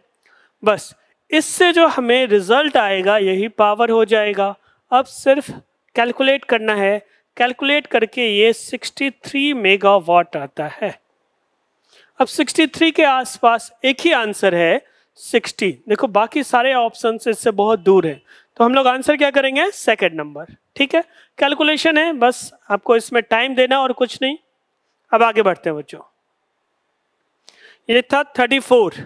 बस इससे जो हमें रिजल्ट आएगा यही पावर हो जाएगा अब सिर्फ कैलकुलेट करना है कैलकुलेट करके ये 63 मेगावाट आता है अब 63 के आसपास एक ही आंसर है 60 देखो बाकी सारे ऑप्शन इससे बहुत दूर है तो हम लोग आंसर क्या करेंगे सेकेंड नंबर ठीक है कैलकुलेशन है बस आपको इसमें टाइम देना और कुछ नहीं अब आगे बढ़ते हैं बच्चों ये था 34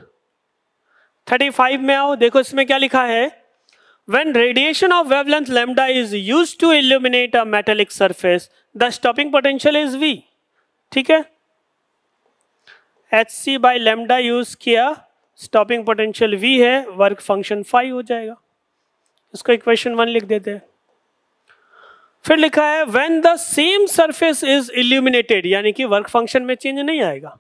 35 में आओ देखो इसमें क्या लिखा है when radiation of wavelength lambda is used to illuminate a metallic surface the stopping potential is v ठीक है H C by lambda use किया स्टॉपिंग पोटेंशियल वी है वर्क फंक्शन फाइव हो जाएगा इसको इक्वेशन वन लिख देते हैं फिर लिखा है when the same surface is illuminated यानी कि वर्क फंक्शन में चेंज नहीं आएगा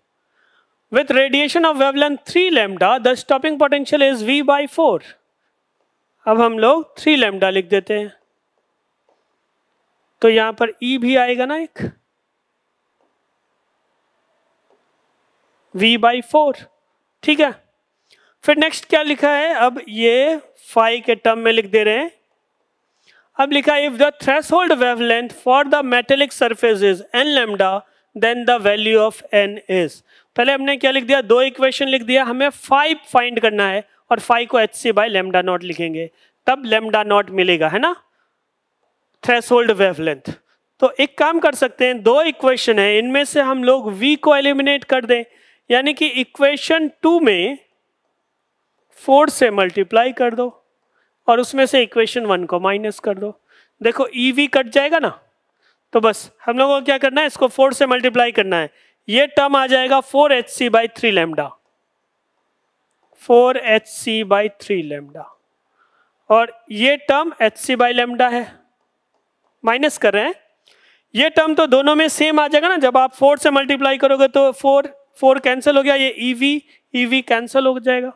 with radiation of wavelength three lambda the stopping potential is V by four अब हम लोग थ्री लेमडा लिख देते हैं तो यहां पर ई e भी आएगा ना एक v बाई फोर ठीक है फिर नेक्स्ट क्या लिखा है अब ये फाइव के टर्म में लिख दे रहे हैं अब लिखा if the threshold wavelength for the metallic surface is N lambda then the value of N is पहले हमने क्या लिख दिया दो इक्वेशन लिख दिया हमें फाइव फाइंड करना है और फाइव को H C by lambda naught लिखेंगे तब लेमडा नॉट मिलेगा है ना थ्रेस होल्ड वेवलेंथ तो एक काम कर सकते हैं दो इक्वेशन है इनमें से हम लोग वी को एलिमिनेट कर दें यानी कि इक्वेशन टू में फोर से मल्टीप्लाई कर दो और उसमें से इक्वेशन वन को माइनस कर दो देखो ई e वी कट जाएगा ना तो बस हम लोगों को क्या करना है इसको फोर से मल्टीप्लाई करना है ये टर्म आ जाएगा four H C by three lambda four H C by three lambda और ये term H C by lambda है माइनस कर रहे हैं ये टर्म तो दोनों में सेम आ जाएगा ना जब आप फोर से मल्टीप्लाई करोगे तो फोर फोर कैंसिल हो गया ये eV e eV e cancel हो जाएगा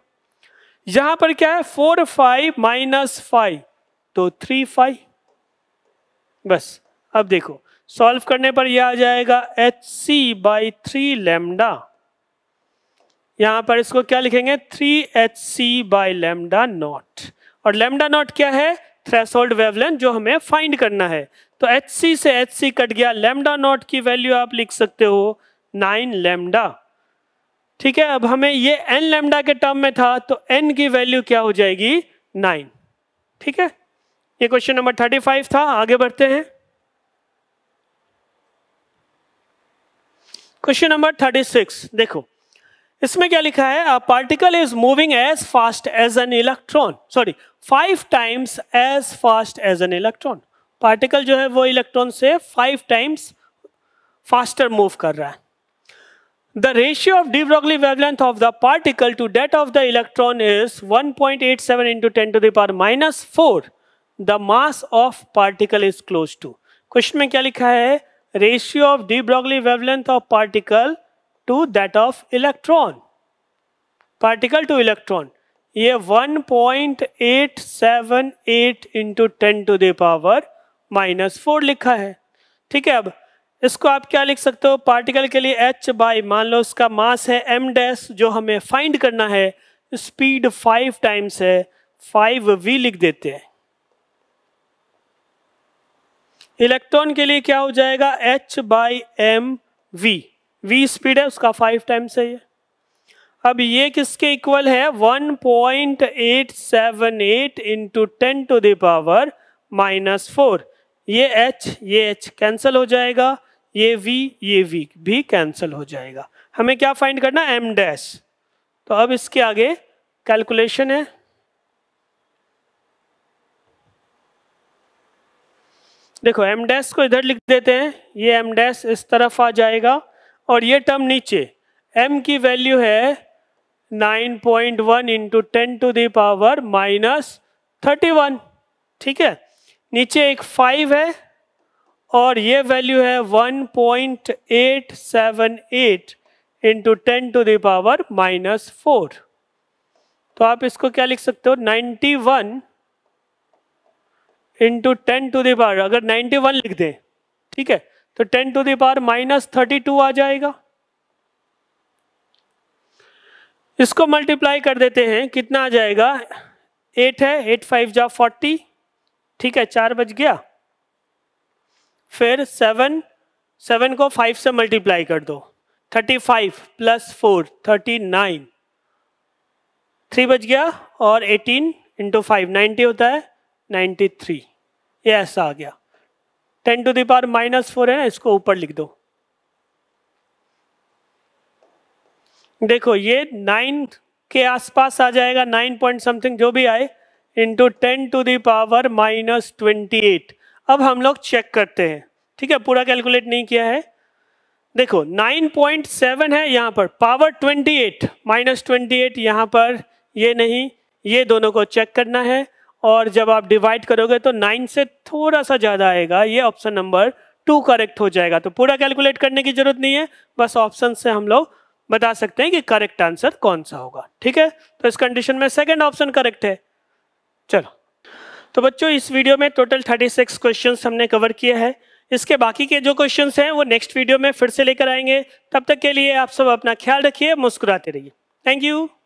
यहां पर क्या है फोर फाइव माइनस फाइव तो थ्री फाइव बस अब देखो सॉल्व करने पर यह आ जाएगा H C by three lambda यहां पर इसको क्या लिखेंगे three H C by lambda naught और लेमडा नॉट क्या है थ्रेसोल्ड वेवलेंथ जो हमें फाइंड करना है तो एच सी से एच सी कट गया लेमडा नॉट की वैल्यू आप लिख सकते हो नाइन लेमडा ठीक है अब हमें ये एन लेमडा के टर्म में था तो एन की वैल्यू क्या हो जाएगी नाइन ठीक है ये क्वेश्चन नंबर थर्टी फाइव था आगे बढ़ते हैं क्वेश्चन नंबर थर्टी सिक्स देखो इसमें क्या लिखा है particle is moving as fast as an electron sorry five times as fast as an electron particle जो है वो इलेक्ट्रॉन से फाइव टाइम्स फास्टर मूव कर रहा है The ratio of de Broglie wavelength of the particle to that of the electron is 1.87 into 10 to the power minus 4. The mass of particle is close to. Question में क्या लिखा है Ratio of de Broglie wavelength of particle to that of electron. Particle to electron. ये 1.878 into ten to the power minus four लिखा है ठीक है अब इसको आप क्या लिख सकते हो पार्टिकल के लिए एच बाई मान लो उसका मास है एम डैश जो हमें फाइंड करना है स्पीड फाइव टाइम्स है फाइव वी लिख देते हैं इलेक्ट्रॉन के लिए क्या हो जाएगा H by M V V speed है उसका फाइव टाइम्स है ये अब ये किसके इक्वल है 1.878 point eight seven eight into ten to the power minus four ये एच ये एच कैंसिल हो जाएगा ये वी ये वी भी कैंसिल हो जाएगा हमें क्या फाइंड करना एम डैश तो अब इसके आगे कैलकुलेशन है देखो एम डैश को इधर लिख देते हैं ये एम डैश इस तरफ आ जाएगा और ये टर्म नीचे एम की वैल्यू है 9.1 point one into ten to the power minus thirty one ठीक है नीचे एक फाइव है और ये वैल्यू है 1.878 seven eight into ten to the power minus four तो आप इसको क्या लिख सकते हो 91 one into ten to the power अगर 91 लिख दें ठीक है तो 10 to the power minus thirty two आ जाएगा इसको मल्टीप्लाई कर देते हैं कितना आ जाएगा 8 है 8 फाइव जा फोर्टी ठीक है चार बज गया फिर सेवन सेवन को फाइव से मल्टीप्लाई कर दो thirty five plus four thirty nine three बज गया और एटीन इंटू फाइव नाइन्टी होता है नाइन्टी थ्री ये ऐसा आ गया ten to the power minus four है ना इसको ऊपर लिख दो देखो ये नाइन के आसपास आ जाएगा नाइन पॉइंट समथिंग जो भी आए into ten to the power minus twenty eight अब हम लोग चेक करते हैं ठीक है पूरा कैलकुलेट नहीं किया है देखो 9.7 है यहाँ पर power 28 eight minus twenty eight यहाँ पर ये नहीं ये दोनों को चेक करना है और जब आप डिवाइड करोगे तो 9 से थोड़ा सा ज़्यादा आएगा ये ऑप्शन नंबर टू करेक्ट हो जाएगा तो पूरा कैलकुलेट करने की जरूरत नहीं है बस ऑप्शन से हम लोग बता सकते हैं कि करेक्ट आंसर कौन सा होगा ठीक है तो इस कंडीशन में सेकेंड ऑप्शन करेक्ट है चलो तो बच्चों इस वीडियो में टोटल 36 क्वेश्चन हमने कवर किए हैं इसके बाकी के जो क्वेश्चंस हैं वो नेक्स्ट वीडियो में फिर से लेकर आएंगे तब तक के लिए आप सब अपना ख्याल रखिए मुस्कुराते रहिए थैंक यू